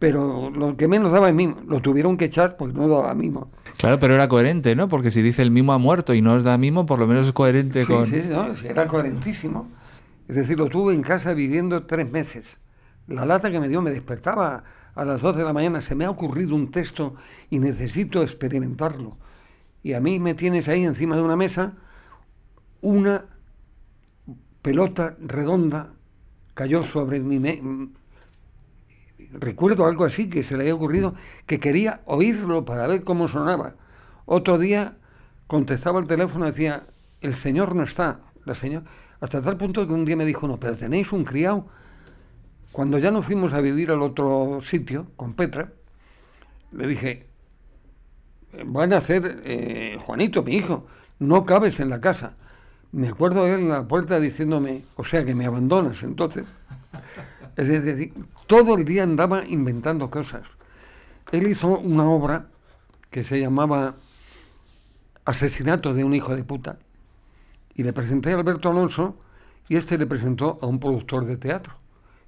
pero lo que menos daba es mimo. Lo tuvieron que echar porque no daba mismo Claro, pero era coherente, ¿no? Porque si dice el mimo ha muerto y no os da mimo, por lo menos es coherente sí, sí Sí, era coherentísimo. Es decir, lo tuve en casa viviendo tres meses. La lata que me dio me despertaba a las 12 de la mañana. Se me ha ocurrido un texto y necesito experimentarlo. Y a mí me tienes ahí encima de una mesa una pelota redonda cayó sobre mi, recuerdo algo así que se le había ocurrido, que quería oírlo para ver cómo sonaba. Otro día contestaba el teléfono y decía, el señor no está, la señora. Hasta tal punto que un día me dijo, no, pero tenéis un criado. Cuando ya nos fuimos a vivir al otro sitio, con Petra, le dije, van a hacer, eh, Juanito, mi hijo, no cabes en la casa. Me acuerdo él en la puerta diciéndome, o sea que me abandonas entonces todo el día andaba inventando cosas. Él hizo una obra que se llamaba Asesinato de un hijo de puta y le presenté a Alberto Alonso y este le presentó a un productor de teatro.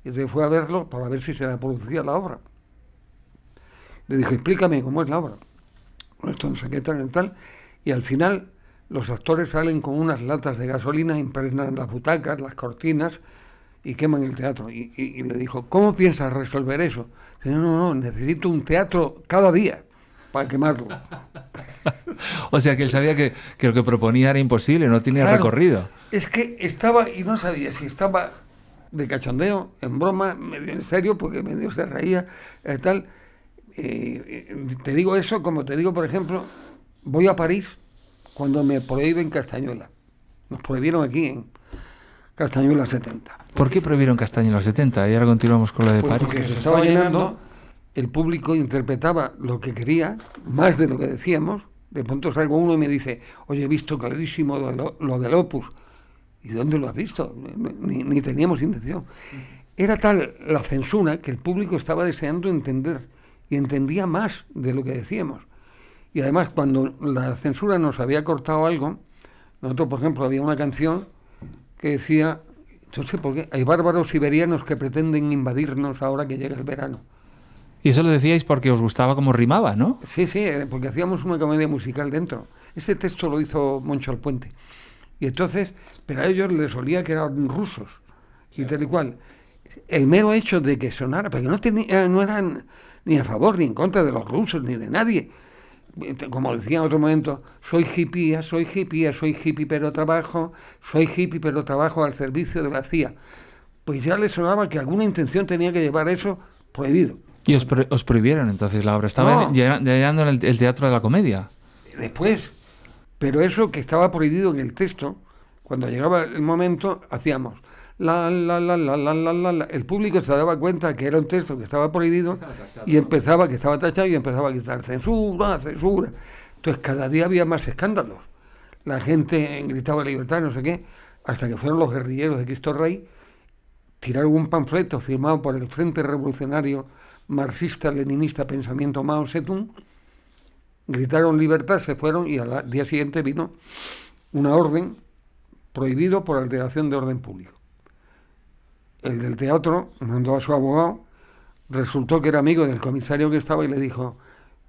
Y entonces fue a verlo para ver si se le producía la obra. Le dijo, explícame cómo es la obra. Esto no sé qué tal y Y al final los actores salen con unas latas de gasolina, impregnan las butacas, las cortinas, y queman el teatro. Y, le dijo, ¿cómo piensas resolver eso? no, no, necesito un teatro cada día para quemarlo. o sea que él sabía que, que, lo que proponía era imposible, no tenía recorrido. Es que estaba, y no sabía si estaba de cachondeo, en broma, medio en serio, porque medio se reía, eh, tal. Eh, eh, te digo eso, como te digo, por ejemplo, voy a París cuando me prohíben Castañuela. Nos prohibieron aquí en Castañuela 70. ¿Por qué prohibieron Castañuela 70? Y ahora continuamos con la de pues París. Porque se estaba llenando, el público interpretaba lo que quería, más de lo que decíamos. De pronto salgo uno y me dice, oye, he visto clarísimo lo, de del Opus. ¿Y dónde lo has visto? Ni, ni, teníamos intención. Era tal la censura que el público estaba deseando entender y entendía más de lo que decíamos. Y además, cuando la censura nos había cortado algo, nosotros, por ejemplo, había una canción que decía, no sé por qué, hay bárbaros siberianos que pretenden invadirnos ahora que llega el verano. Y eso lo decíais porque os gustaba cómo rimaba, ¿no? Sí, sí, eh, porque hacíamos una comedia musical dentro. Este texto lo hizo Moncho Puente Y entonces, pero a ellos les olía que eran rusos y tal y cual. El mero hecho de que sonara, porque no, no eran ni a favor ni en contra de los rusos ni de nadie, como decía en otro momento, soy hippie, soy hippie, soy hippie pero trabajo, soy hippie pero trabajo al servicio de la CIA. Pues ya le sonaba que alguna intención tenía que llevar eso prohibido. ¿Y os, os prohibieron entonces la obra? Estaba no. llegando en el, teatro de la comedia. Después. Pero eso que estaba prohibido en el texto, cuando llegaba el momento, hacíamos la, la, la, la, la, la, la, El público se daba cuenta que era un texto que estaba prohibido y empezaba, que estaba tachado y empezaba a gritar censura, censura. Entonces cada día había más escándalos. La gente gritaba libertad, no sé qué, hasta que fueron los guerrilleros de Cristo Rey, tiraron un panfleto firmado por el Frente Revolucionario Marxista-Leninista Pensamiento Mao Zedong, gritaron libertad, se fueron y al día siguiente vino una orden prohibido por alteración de orden público el del teatro mandó a su abogado, resultó que era amigo del comisario que estaba y le dijo,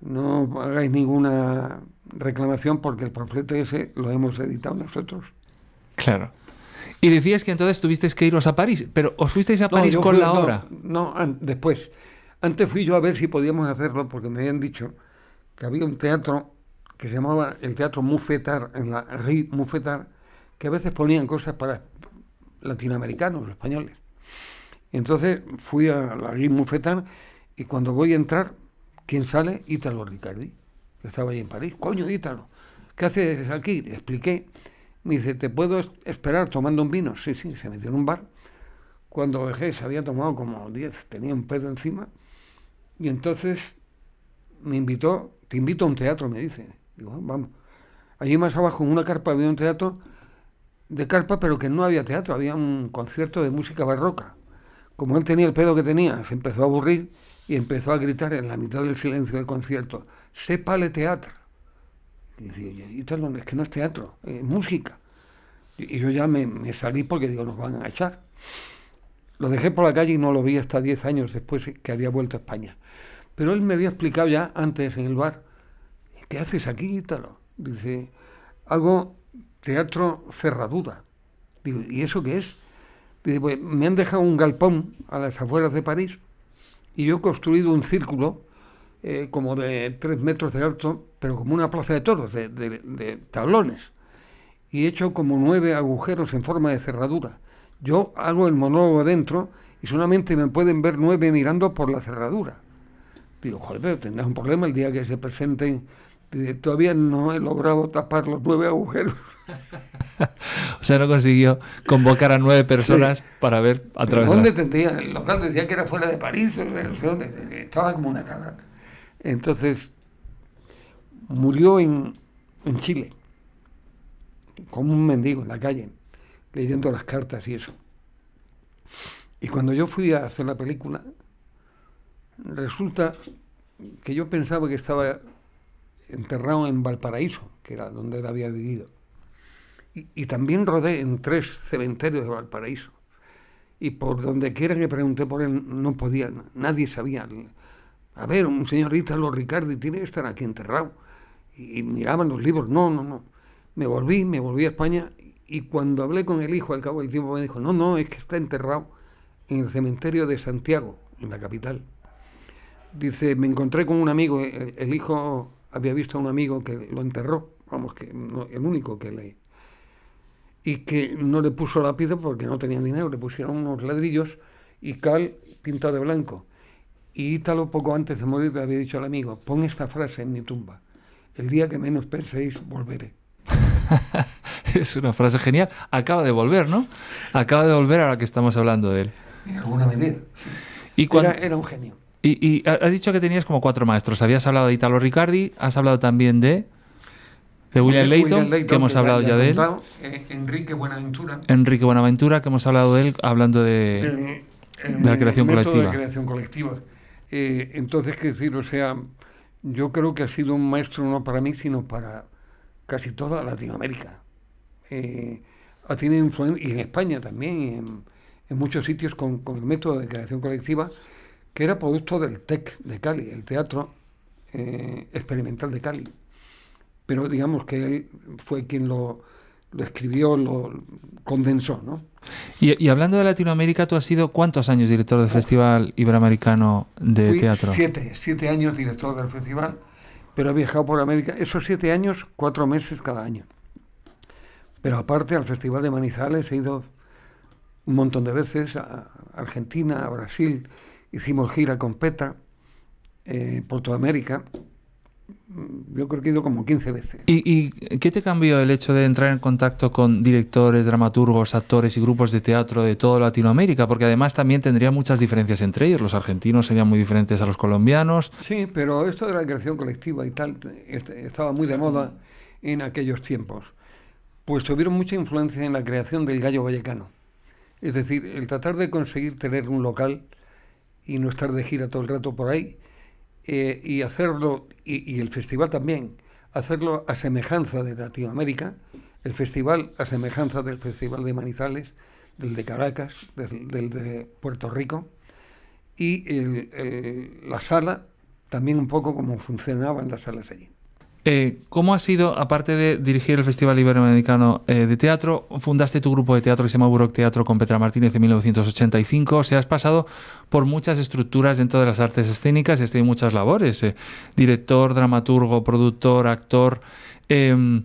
no hagáis ninguna reclamación porque el panfleto ese lo hemos editado nosotros. Claro. Y decías que entonces tuvisteis que iros a París, pero ¿os fuisteis a París con la obra? No, después. Antes fui yo a ver si podíamos hacerlo porque me habían dicho que había un teatro que se llamaba el Teatro Mufetar, en la Rue Mufetar, que a veces ponían cosas para latinoamericanos, españoles. Entonces fui a la rue y cuando voy a entrar, ¿quién sale? Ítalo Ricardi, que estaba ahí en París. Coño, Ítalo, ¿qué haces aquí? Le expliqué. Me dice, ¿te puedo esperar tomando un vino? Sí, sí, se metió en un bar. Cuando dejé, se había tomado como 10, tenía un pedo encima. Y entonces me invitó, te invito a un teatro, me dice. Digo, ah, vamos. Allí más abajo, en una carpa, había un teatro de carpa, pero que no había teatro, había un concierto de música barroca como él tenía el pedo que tenía, se empezó a aburrir y empezó a gritar en la mitad del silencio del concierto, sépale teatro. Y tal? es que no es teatro, es música. Y yo ya me, salí porque digo, nos van a echar. Lo dejé por la calle y no lo vi hasta 10 años después que había vuelto a España. Pero él me había explicado ya antes en el bar, ¿qué haces aquí, Ítalo? Dice, hago teatro cerradura. Digo, ¿y eso qué es? Pues, me han dejado un galpón a las afueras de París y yo he construido un círculo eh, como de tres metros de alto, pero como una plaza de toros, de, tablones, y he hecho como nueve agujeros en forma de cerradura. Yo hago el monólogo adentro y solamente me pueden ver nueve mirando por la cerradura. Digo, joder, pero tendrás un problema el día que se presenten eh, todavía no he logrado tapar los nueve agujeros. o sea, no consiguió convocar a nueve personas para ver a través ¿Dónde de la... tendría? El local decía que era fuera de París, o estaba como una cara. Entonces, murió en, en Chile, como un mendigo en la calle, leyendo las cartas y eso. Y cuando yo fui a hacer la película, resulta que yo pensaba que estaba enterrado en Valparaíso, que era donde él había vivido. Y, también rodé en tres cementerios de Valparaíso. Y por donde quiera que pregunté por él, no podía, nadie sabía. A ver, un señorita lo Ricardi tiene que estar aquí enterrado. Y, miraban los libros, no, no, no. Me volví, me volví a España y cuando hablé con el hijo al cabo del tiempo me dijo, no, no, es que está enterrado en el cementerio de Santiago, en la capital. Dice, me encontré con un amigo, el hijo había visto a un amigo que lo enterró, vamos, que el único que le... Y que no le puso lápiz porque no tenía dinero, le pusieron unos ladrillos y cal pintado de blanco. Y Ítalo poco antes de morir le había dicho al amigo, pon esta frase en mi tumba, el día que menos penséis volveré. es una frase genial, acaba de volver, ¿no? Acaba de volver a la que estamos hablando de él. Y era un genio. Y, has dicho que tenías como cuatro maestros. Habías hablado de Italo Riccardi, has hablado también de, William, Leighton, que hemos hablado ya de él. Eh, Enrique Buenaventura. Enrique Buenaventura, que hemos hablado de él hablando de, eh, eh, la creación colectiva. entonces, qué decir, o sea, yo creo que ha sido un maestro no para mí, sino para casi toda Latinoamérica. Eh, ha tenido influencia, y en España también, en, muchos sitios con el método de creación colectiva que era producto del TEC de Cali, el Teatro eh, Experimental de Cali. Pero digamos que fue quien lo, escribió, lo condensó, ¿no? Y, hablando de Latinoamérica, ¿tú has sido cuántos años director del Festival Iberoamericano de Teatro? Siete, siete años director del festival, pero he viajado por América, esos siete años, cuatro meses cada año. Pero aparte al Festival de Manizales he ido un montón de veces a Argentina, a Brasil, Hicimos gira con Petra eh, por toda América. Yo creo que he ido como 15 veces. ¿Y, ¿Y, qué te cambió el hecho de entrar en contacto con directores, dramaturgos, actores y grupos de teatro de toda Latinoamérica? Porque además también tendría muchas diferencias entre ellos. Los argentinos serían muy diferentes a los colombianos. Sí, pero esto de la creación colectiva y tal estaba muy de moda en aquellos tiempos. Pues tuvieron mucha influencia en la creación del gallo vallecano. Es decir, el tratar de conseguir tener un local y no estar de gira todo el rato por ahí eh, y hacerlo, y, el festival también, hacerlo a semejanza de Latinoamérica, el festival a semejanza del Festival de Manizales, del de Caracas, del, de Puerto Rico, y la sala también un poco como funcionaban las salas allí. Eh, ¿Cómo ha sido, aparte de dirigir el Festival Iberoamericano eh, de Teatro, fundaste tu grupo de teatro que se llama Buroc Teatro con Petra Martínez en 1985? O sea, has pasado por muchas estructuras dentro de las artes escénicas y has tenido muchas labores. Eh, director, dramaturgo, productor, actor. Em,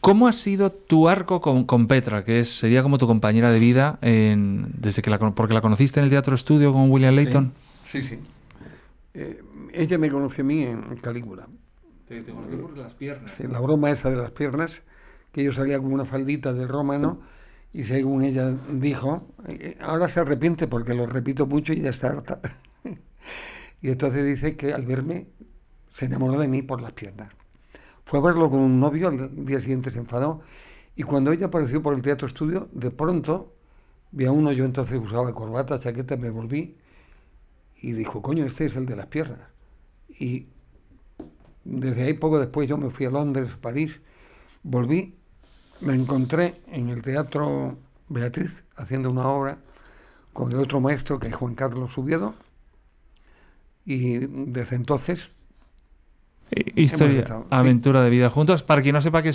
¿Cómo ha sido tu arco con, Petra, que sería como tu compañera de vida desde que porque la conociste en el Teatro Estudio con William Layton? Sí, sí. ella me conoce a mí en Calígula. Te, las piernas. la broma esa de las piernas, que yo salía con una faldita de romano y según ella dijo, eh, ahora se arrepiente porque lo repito mucho y ya está harta. y entonces dice que al verme se enamoró de mí por las piernas. Fue a verlo con un novio, al día siguiente se enfadó y cuando ella apareció por el teatro estudio, de pronto vi a uno, yo entonces usaba corbata, chaqueta, me volví y dijo, coño, este es el de las piernas. Y desde ahí poco después yo me fui a Londres, París, volví, me encontré en el Teatro Beatriz haciendo una obra con el otro maestro que es Juan Carlos Ubiedo y desde entonces eh, Historia, aventura de vida juntos. Para quien no sepa quién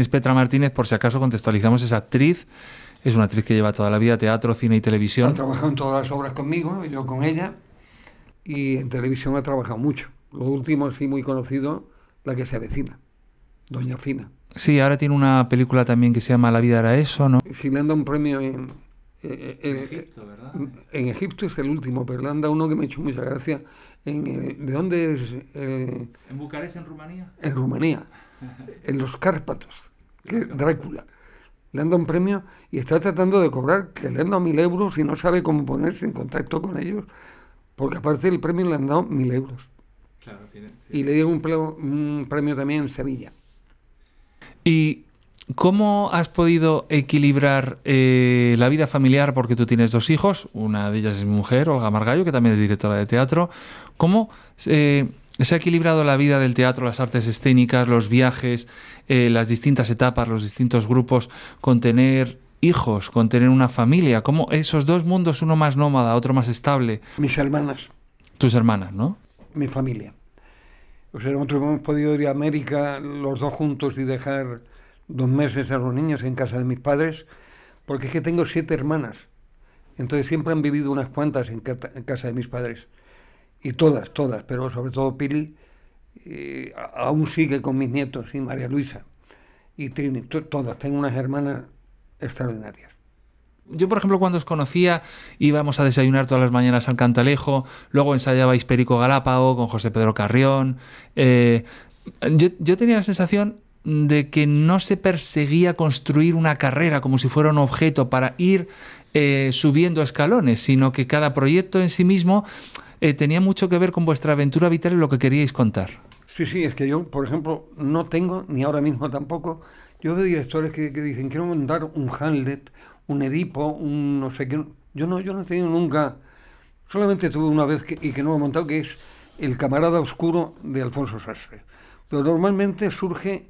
es Petra Martínez, por si acaso contextualizamos, esa actriz, es una actriz que lleva toda la vida teatro, cine y televisión. Ha trabajado en todas las obras conmigo, yo con ella, y en televisión ha trabajado mucho. Lo último, sí, muy conocido, la que se avecina, Doña Fina. Sí, ahora tiene una película también que se llama La vida era eso, ¿no? Sí, le han un premio en, Egipto, ¿verdad? En Egipto es el último, pero le han dado uno que me ha hecho mucha gracia. ¿De dónde es? Eh, ¿En Bucarest, en Rumanía? En Rumanía, en los Cárpatos, que Drácula. Le han dado un premio y está tratando de cobrar, que le han dado mil euros y no sabe cómo ponerse en contacto con ellos, porque aparte el premio le han dado mil euros. Y le dio un, premio también en Sevilla. ¿Y cómo has podido equilibrar eh, la vida familiar? Porque tú tienes dos hijos, una de ellas es mi mujer, Olga Margallo, que también es directora de teatro. ¿Cómo eh, se ha equilibrado la vida del teatro, las artes escénicas, los viajes, eh, las distintas etapas, los distintos grupos, con tener hijos, con tener una familia? ¿Cómo esos dos mundos, uno más nómada, otro más estable? Mis hermanas. Tus hermanas, ¿no? mi familia. O sea, nosotros hemos podido ir a América los dos juntos y dejar dos meses a los niños en casa de mis padres, porque es que tengo siete hermanas. Entonces siempre han vivido unas cuantas en, casa de mis padres. Y todas, todas, pero sobre todo Pili eh, aún sigue con mis nietos y María Luisa y Trini. Todas, tengo unas hermanas extraordinarias. Yo, por ejemplo, cuando os conocía, íbamos a desayunar todas las mañanas al Cantalejo, luego ensayabais Perico Galápago con José Pedro Carrión. Eh, yo, tenía la sensación de que no se perseguía construir una carrera como si fuera un objeto para ir eh, subiendo escalones, sino que cada proyecto en sí mismo eh, tenía mucho que ver con vuestra aventura vital y lo que queríais contar. Sí, sí, es que yo, por ejemplo, no tengo, ni ahora mismo tampoco, yo veo directores que, que dicen, quiero montar un Hamlet, un Edipo, un no sé qué. Yo no, yo no he tenido nunca, solamente tuve una vez y que no lo he montado, que es El camarada oscuro de Alfonso Sastre. Pero normalmente surge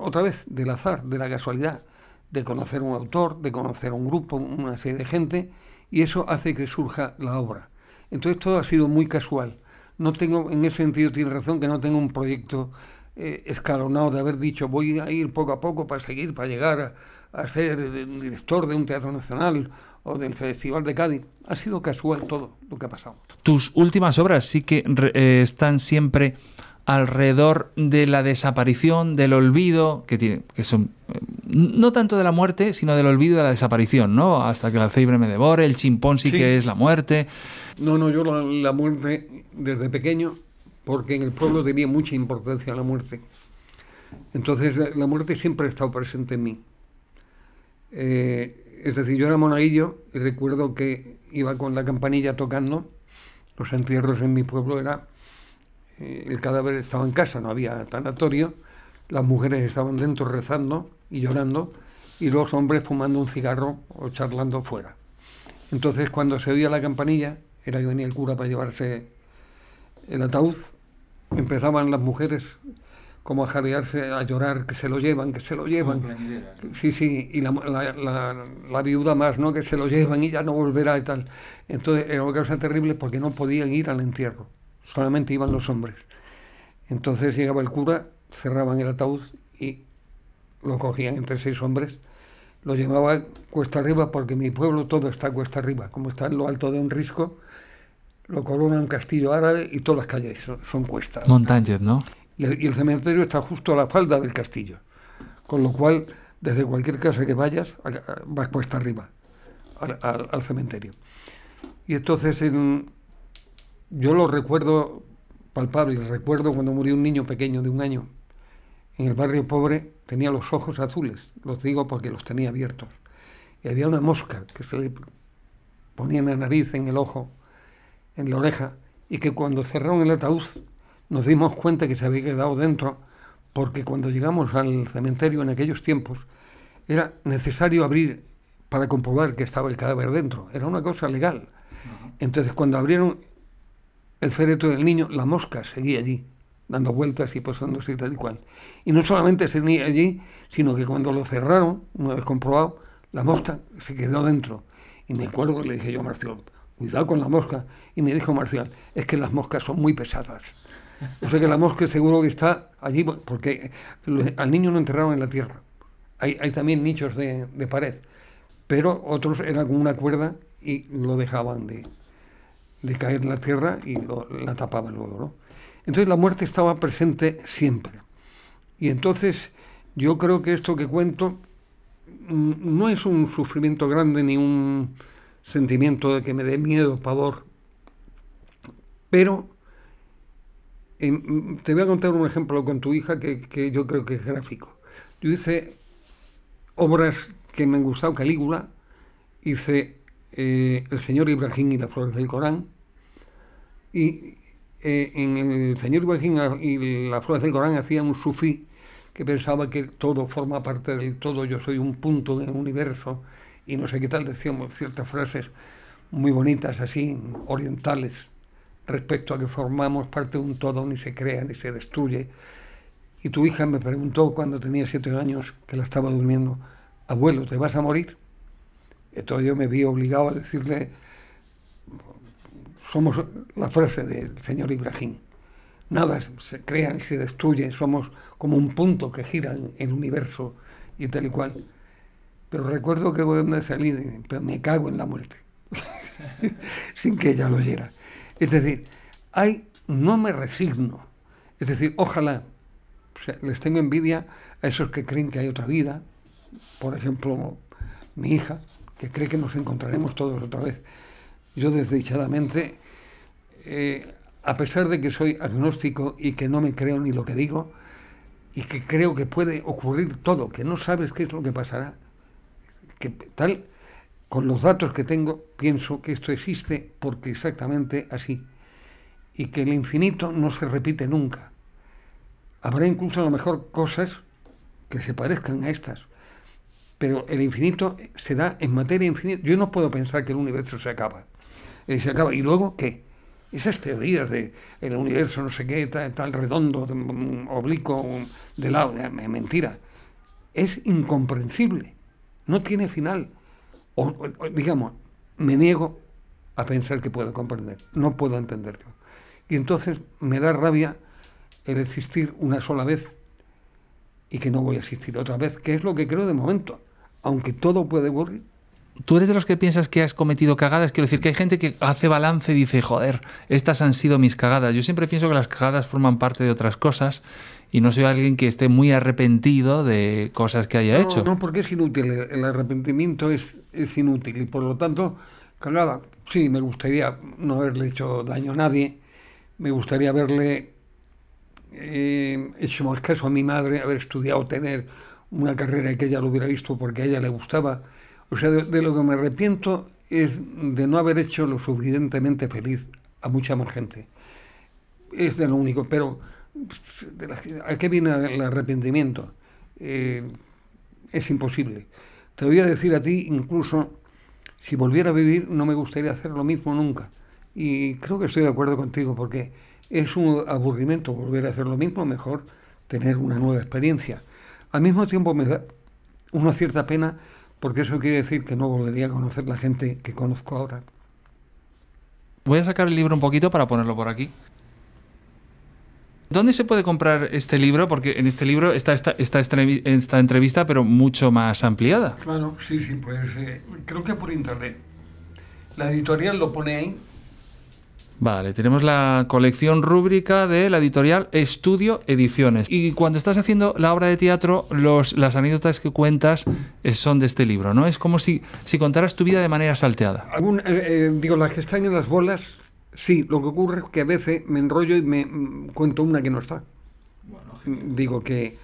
otra vez del azar, de la casualidad, de conocer un autor, de conocer un grupo, una serie de gente, y eso hace que surja la obra. Entonces todo ha sido muy casual. No tengo, en ese sentido tiene razón que no tengo un proyecto eh, escalonado de haber dicho voy a ir poco a poco para seguir, para llegar a, a ser director de un teatro nacional o del Festival de Cádiz. Ha sido casual todo lo que ha pasado. Tus últimas obras sí que eh, están siempre alrededor de la desaparición, del olvido, que, tiene, que son eh, no tanto de la muerte, sino del olvido de la desaparición, ¿no? Hasta que la fiebre me devore, el chimpón sí, que es la muerte. No, no, yo la, muerte desde pequeño, porque en el pueblo tenía mucha importancia la muerte. Entonces la muerte siempre ha estado presente en mí. Eh, es decir, yo era monaguillo y recuerdo que iba con la campanilla tocando. Los entierros en mi pueblo era. Eh, el cadáver estaba en casa, no había tanatorio. Las mujeres estaban dentro rezando y llorando y los hombres fumando un cigarro o charlando fuera. Entonces, cuando se oía la campanilla, era que venía el cura para llevarse el ataúd, empezaban las mujeres como a jadearse, a llorar, que se lo llevan, que se lo llevan. Sí, sí, y la, viuda más, ¿no? Que se lo llevan y ya no volverá y tal. Entonces, era una cosa terrible porque no podían ir al entierro, solamente iban los hombres. Entonces llegaba el cura, cerraban el ataúd y lo cogían entre seis hombres, lo llevaba cuesta arriba porque mi pueblo todo está cuesta arriba, como está en lo alto de un risco, lo corona un castillo árabe y todas las calles son, son cuestas. Montañas, ¿no? y el cementerio está justo a la falda del castillo, con lo cual desde cualquier casa que vayas vas puesta arriba al, cementerio. Y entonces yo lo recuerdo palpable, recuerdo cuando murió un niño pequeño de un año en el barrio pobre, tenía los ojos azules, los digo porque los tenía abiertos, y había una mosca que se le ponía en la nariz, en el ojo, en la oreja, y que cuando cerraron el ataúd nos dimos cuenta que se había quedado dentro, porque cuando llegamos al cementerio en aquellos tiempos, era necesario abrir para comprobar que estaba el cadáver dentro. Era una cosa legal. Entonces, cuando abrieron el féretro del niño, la mosca seguía allí, dando vueltas y posándose y tal y cual. Y no solamente seguía allí, sino que cuando lo cerraron, una vez comprobado, la mosca se quedó dentro. Y me acuerdo que le dije yo a Marcial, cuidado con la mosca. Y me dijo Marcial, es que las moscas son muy pesadas. O sea que la mosca seguro que está allí, porque al niño lo enterraron en la tierra. Hay, también nichos de, pared, pero otros eran con una cuerda y lo dejaban de, caer en la tierra y la tapaban luego. Entonces la muerte estaba presente siempre. Y entonces yo creo que esto que cuento no es un sufrimiento grande ni un sentimiento de que me dé miedo, pavor, pero Mm, te voy a contar un ejemplo con tu hija que, yo creo que es gráfico. Yo hice obras que me han gustado, Calígula, hice eh, El Señor Ibrahim y las flores del Corán, y eh, en El Señor Ibrahim y las flores del Corán hacía un sufí que pensaba que todo forma parte del todo, yo soy un punto del universo, y no sé qué tal, decíamos ciertas frases muy bonitas así, orientales respecto a que formamos parte de un todo, ni se crea, ni se destruye. Y tu hija me preguntó cuando tenía siete años, que la estaba durmiendo, abuelo, ¿te vas a morir? Entonces yo me vi obligado a decirle, somos la frase del señor Ibrahim, nada se crea ni se destruye, somos como un punto que gira en el universo y tal y cual. Pero recuerdo que cuando salí, pero me cago en la muerte, sin que ella lo oyera. Es decir, no me resigno. Es decir, ojalá, les tengo envidia a esos que creen que hay otra vida, por ejemplo, mi hija, que cree que nos encontraremos todos otra vez. Yo desdichadamente, eh, a pesar de que soy agnóstico y que no me creo ni lo que digo, y que creo que puede ocurrir todo, que no sabes qué es lo que pasará, que tal con los datos que tengo, pienso que esto existe porque exactamente así, y que el infinito no se repite nunca. Habrá incluso a lo mejor cosas que se parezcan a estas, pero el infinito se da en materia infinita. Yo no puedo pensar que el universo se acaba. Eh, se acaba. ¿Y luego qué? Esas teorías de el universo no sé qué, tal, tal redondo, mm, oblicuo, de lado, eh, mentira. Es incomprensible. No tiene final o, digamos, me niego a pensar que puedo comprender, no puedo entenderlo. Y entonces me da rabia el existir una sola vez y que no voy a existir otra vez, que es lo que creo de momento, aunque todo puede ocurrir. ¿Tú eres de los que piensas que has cometido cagadas? Quiero decir que hay gente que hace balance y dice, joder, estas han sido mis cagadas. Yo siempre pienso que las cagadas forman parte de otras cosas y no soy alguien que esté muy arrepentido de cosas que haya hecho. No, porque es inútil. El arrepentimiento es, es inútil y por lo tanto, cagada. Sí, me gustaría no haberle hecho daño a nadie. Me gustaría haberle eh, hecho más caso a mi madre, haber estudiado, tener una carrera que ella lo hubiera visto porque a ella le gustaba o sea, de, lo que me arrepiento es de no haber hecho lo suficientemente feliz a mucha más gente. Es de lo único, pero ¿a qué viene el arrepentimiento? Eh, es imposible. Te voy a decir a ti, incluso, si volviera a vivir, no me gustaría hacer lo mismo nunca. Y creo que estoy de acuerdo contigo, porque es un aburrimiento volver a hacer lo mismo, mejor tener una nueva experiencia. Al mismo tiempo me da una cierta pena porque eso quiere decir que no volvería a conocer la gente que conozco ahora. Voy a sacar el libro un poquito para ponerlo por aquí. ¿Dónde se puede comprar este libro? Porque en este libro está esta, entrevista, pero mucho más ampliada. Claro, sí, sí, pues eh, creo que por internet. La editorial lo pone ahí, Vale, tenemos la colección rúbrica de la editorial Estudio Ediciones. Y cuando estás haciendo la obra de teatro, los, las anécdotas que cuentas eh, son de este libro, ¿no? Es como si, si contaras tu vida de manera salteada. Eh, eh, digo, las que están en las bolas, sí. Lo que ocurre es que a veces me enrollo y me mm, cuento una que no está. digo que,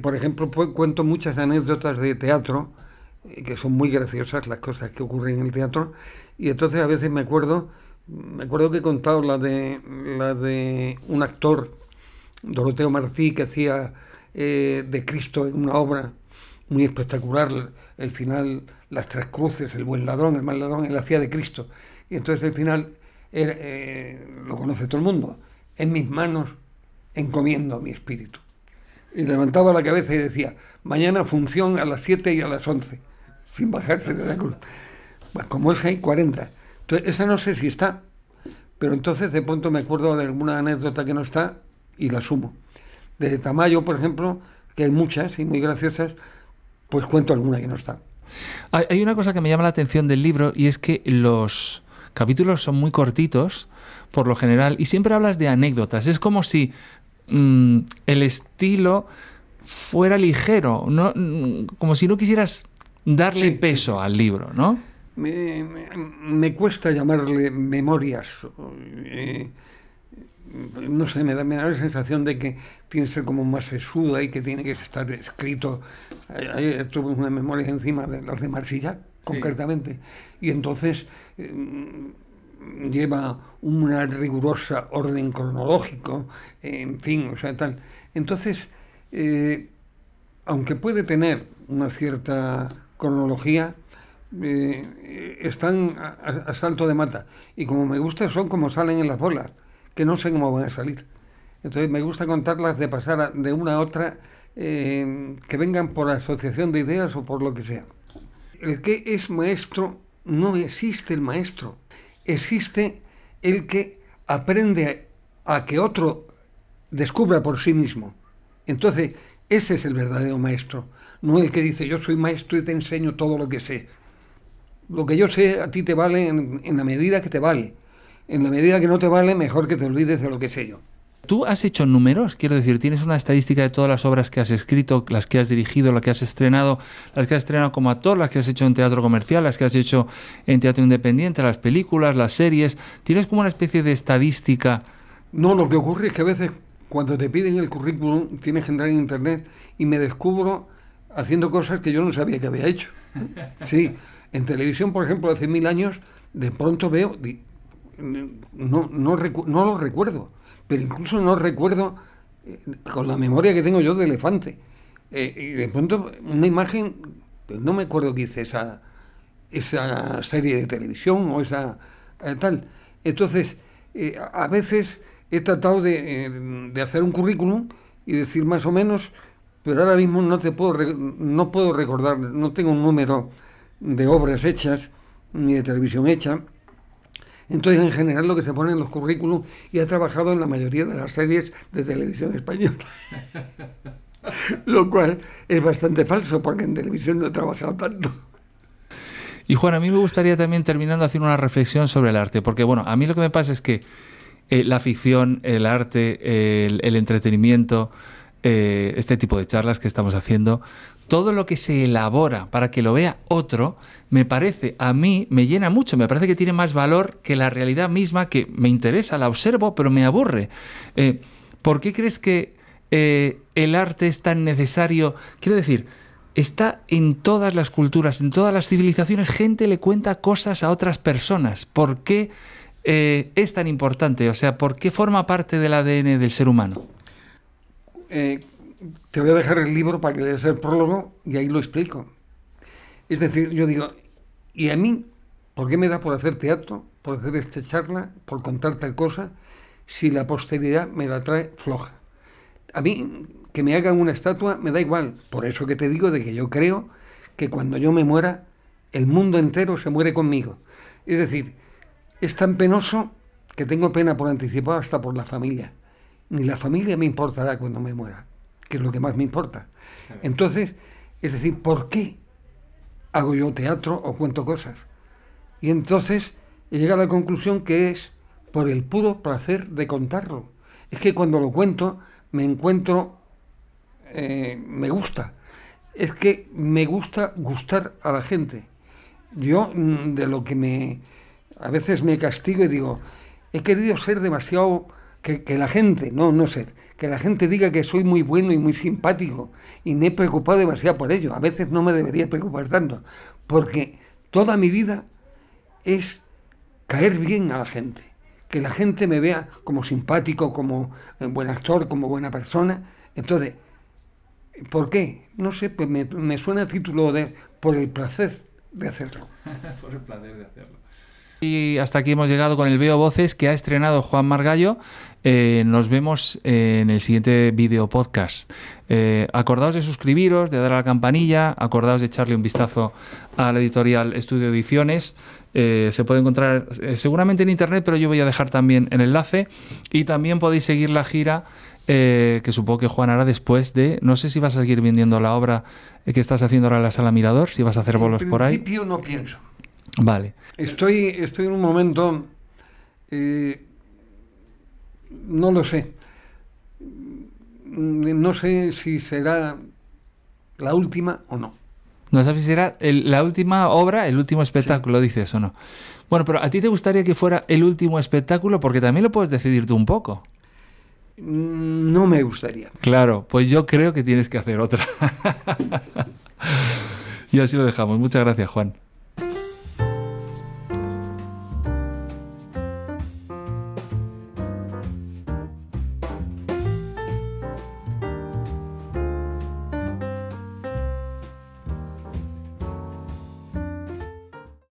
por ejemplo, cuento muchas anécdotas de teatro, que son muy graciosas las cosas que ocurren en el teatro, y entonces a veces me acuerdo me acuerdo que he contado la de, la de un actor, Doroteo Martí, que hacía eh, de Cristo en una obra muy espectacular, el final, las tres cruces, el buen ladrón, el mal ladrón, él hacía de Cristo. Y entonces el final eh, lo conoce todo el mundo. En mis manos encomiendo mi espíritu. Y levantaba la cabeza y decía, mañana función a las 7 y a las 11, sin bajarse de la cruz. Pues como es 6.40, esa no sé si está, pero entonces de pronto me acuerdo de alguna anécdota que no está y la sumo. De Tamayo, por ejemplo, que hay muchas y muy graciosas, pues cuento alguna que no está. Hay una cosa que me llama la atención del libro y es que los capítulos son muy cortitos, por lo general, y siempre hablas de anécdotas. Es como si mm, el estilo fuera ligero, mm, como si no quisieras darle peso al libro, ¿no? me, me cuesta llamarle memorias. Eh, no sé, me da, la sensación de que tiene que ser como más sesuda y que tiene que estar escrito. Ayer tuve una memoria encima de las de Marsilla concretamente. Y entonces em, lleva una rigurosa orden cronológico, en fin, o sea, tal. Entonces, eh, aunque puede tener una cierta cronología, eh, están a, salto de mata. Y como me gusta son como salen en las bolas, que no sé cómo van a salir. Entonces me gusta contarlas de pasar de una a otra, eh, que vengan por asociación de ideas o por lo que sea. El que es maestro, no existe el maestro. Existe el que aprende a que otro descubra por sí mismo. Entonces, ese es el verdadero maestro, no el que dice yo soy maestro y te enseño todo lo que sé lo que yo sé a ti te vale en, la medida que te vale. En la medida que no te vale, mejor que te olvides de lo que sé yo. Tú has hecho números, quiero decir, tienes una estadística de todas las obras que has escrito, las que has dirigido, las que has estrenado, las que has estrenado como actor, las que has hecho en teatro comercial, las que has hecho en teatro independiente, las películas, las series. ¿Tienes como una especie de estadística? No, lo que ocurre es que a veces cuando te piden el currículum tienes que entrar en internet y me descubro haciendo cosas que yo no sabía que había hecho. Sí. En televisión, por ejemplo, hace mil años, de pronto veo, no, no, lo recuerdo, pero incluso no recuerdo eh, con la memoria que tengo yo de elefante. Eh, y de pronto una imagen, pues no me acuerdo qué hice esa, esa serie de televisión o esa eh, tal. Entonces, a veces he tratado de, hacer un currículum y decir más o menos, pero ahora mismo no te puedo no puedo recordar, no tengo un número de obras hechas ni de televisión hecha. Entonces, en general, lo que se pone en los currículums y ha trabajado en la mayoría de las series de televisión española. lo cual es bastante falso porque en televisión no he trabajado tanto. Y Juan, a mí me gustaría también terminando hacer una reflexión sobre el arte, porque bueno, a mí lo que me pasa es que eh, la ficción, el arte, el, entretenimiento, eh, este tipo de charlas que estamos haciendo, todo lo que se elabora para que lo vea otro, me parece, a mí me llena mucho, me parece que tiene más valor que la realidad misma que me interesa, la observo, pero me aburre. Eh, ¿Por qué crees que eh, el arte es tan necesario? Quiero decir, está en todas las culturas, en todas las civilizaciones, gente le cuenta cosas a otras personas. ¿Por qué eh, es tan importante? O sea, ¿por qué forma parte del ADN del ser humano? te voy a dejar el libro para que leas el prólogo y ahí lo explico. Es decir, yo digo, ¿y a mí por qué me da por hacer teatro, por hacer esta charla, por contar tal cosa, si la posteridad me la trae floja? A mí, que me hagan una estatua, me da igual. Por eso que te digo de que yo creo que cuando yo me muera, el mundo entero se muere conmigo. Es decir, es tan penoso que tengo pena por anticipado hasta por la familia. Ni la familia me importará cuando me muera que es lo que más me importa. Entonces, es decir, ¿por qué hago yo teatro o cuento cosas? Y entonces llegado a la conclusión que es por el puro placer de contarlo. Es que cuando lo cuento me encuentro, eh, me gusta. Es que me gusta gustar a la gente. Yo mm, de lo que me, a veces me castigo y digo, he querido ser demasiado, que, que la gente, no, no ser, que la gente diga que soy muy bueno y muy simpático y me he preocupado demasiado por ello. A veces no me debería preocupar tanto, porque toda mi vida es caer bien a la gente, que la gente me vea como simpático, como eh, buen actor, como buena persona. Entonces, ¿por qué? No sé, pues me, suena el título de por el placer de hacerlo. por el placer de hacerlo. Y hasta aquí hemos llegado con el Veo Voces que ha estrenado Juan Margallo eh, nos vemos eh, en el siguiente video podcast. Eh, acordaos de suscribiros, de dar a la campanilla, acordaos de echarle un vistazo a la editorial Estudio Ediciones. se puede encontrar seguramente en internet, pero yo voy a dejar también el enlace. Y también podéis seguir la gira que supongo que Juan hará después de. No sé si vas a seguir vendiendo la obra que estás haciendo ahora en la sala Mirador, si vas a hacer bolos por ahí. En principio no pienso. Vale. Estoy, estoy en un momento no lo sé. No sé si será la última o no. No sabes si será la última obra, el último espectáculo, dices o no. Bueno, pero a ti te gustaría que fuera el último espectáculo porque también lo puedes decidir tú un poco. Mm, no me gustaría. Claro, pues yo creo que tienes que hacer otra. y así lo dejamos. Muchas gracias, Juan.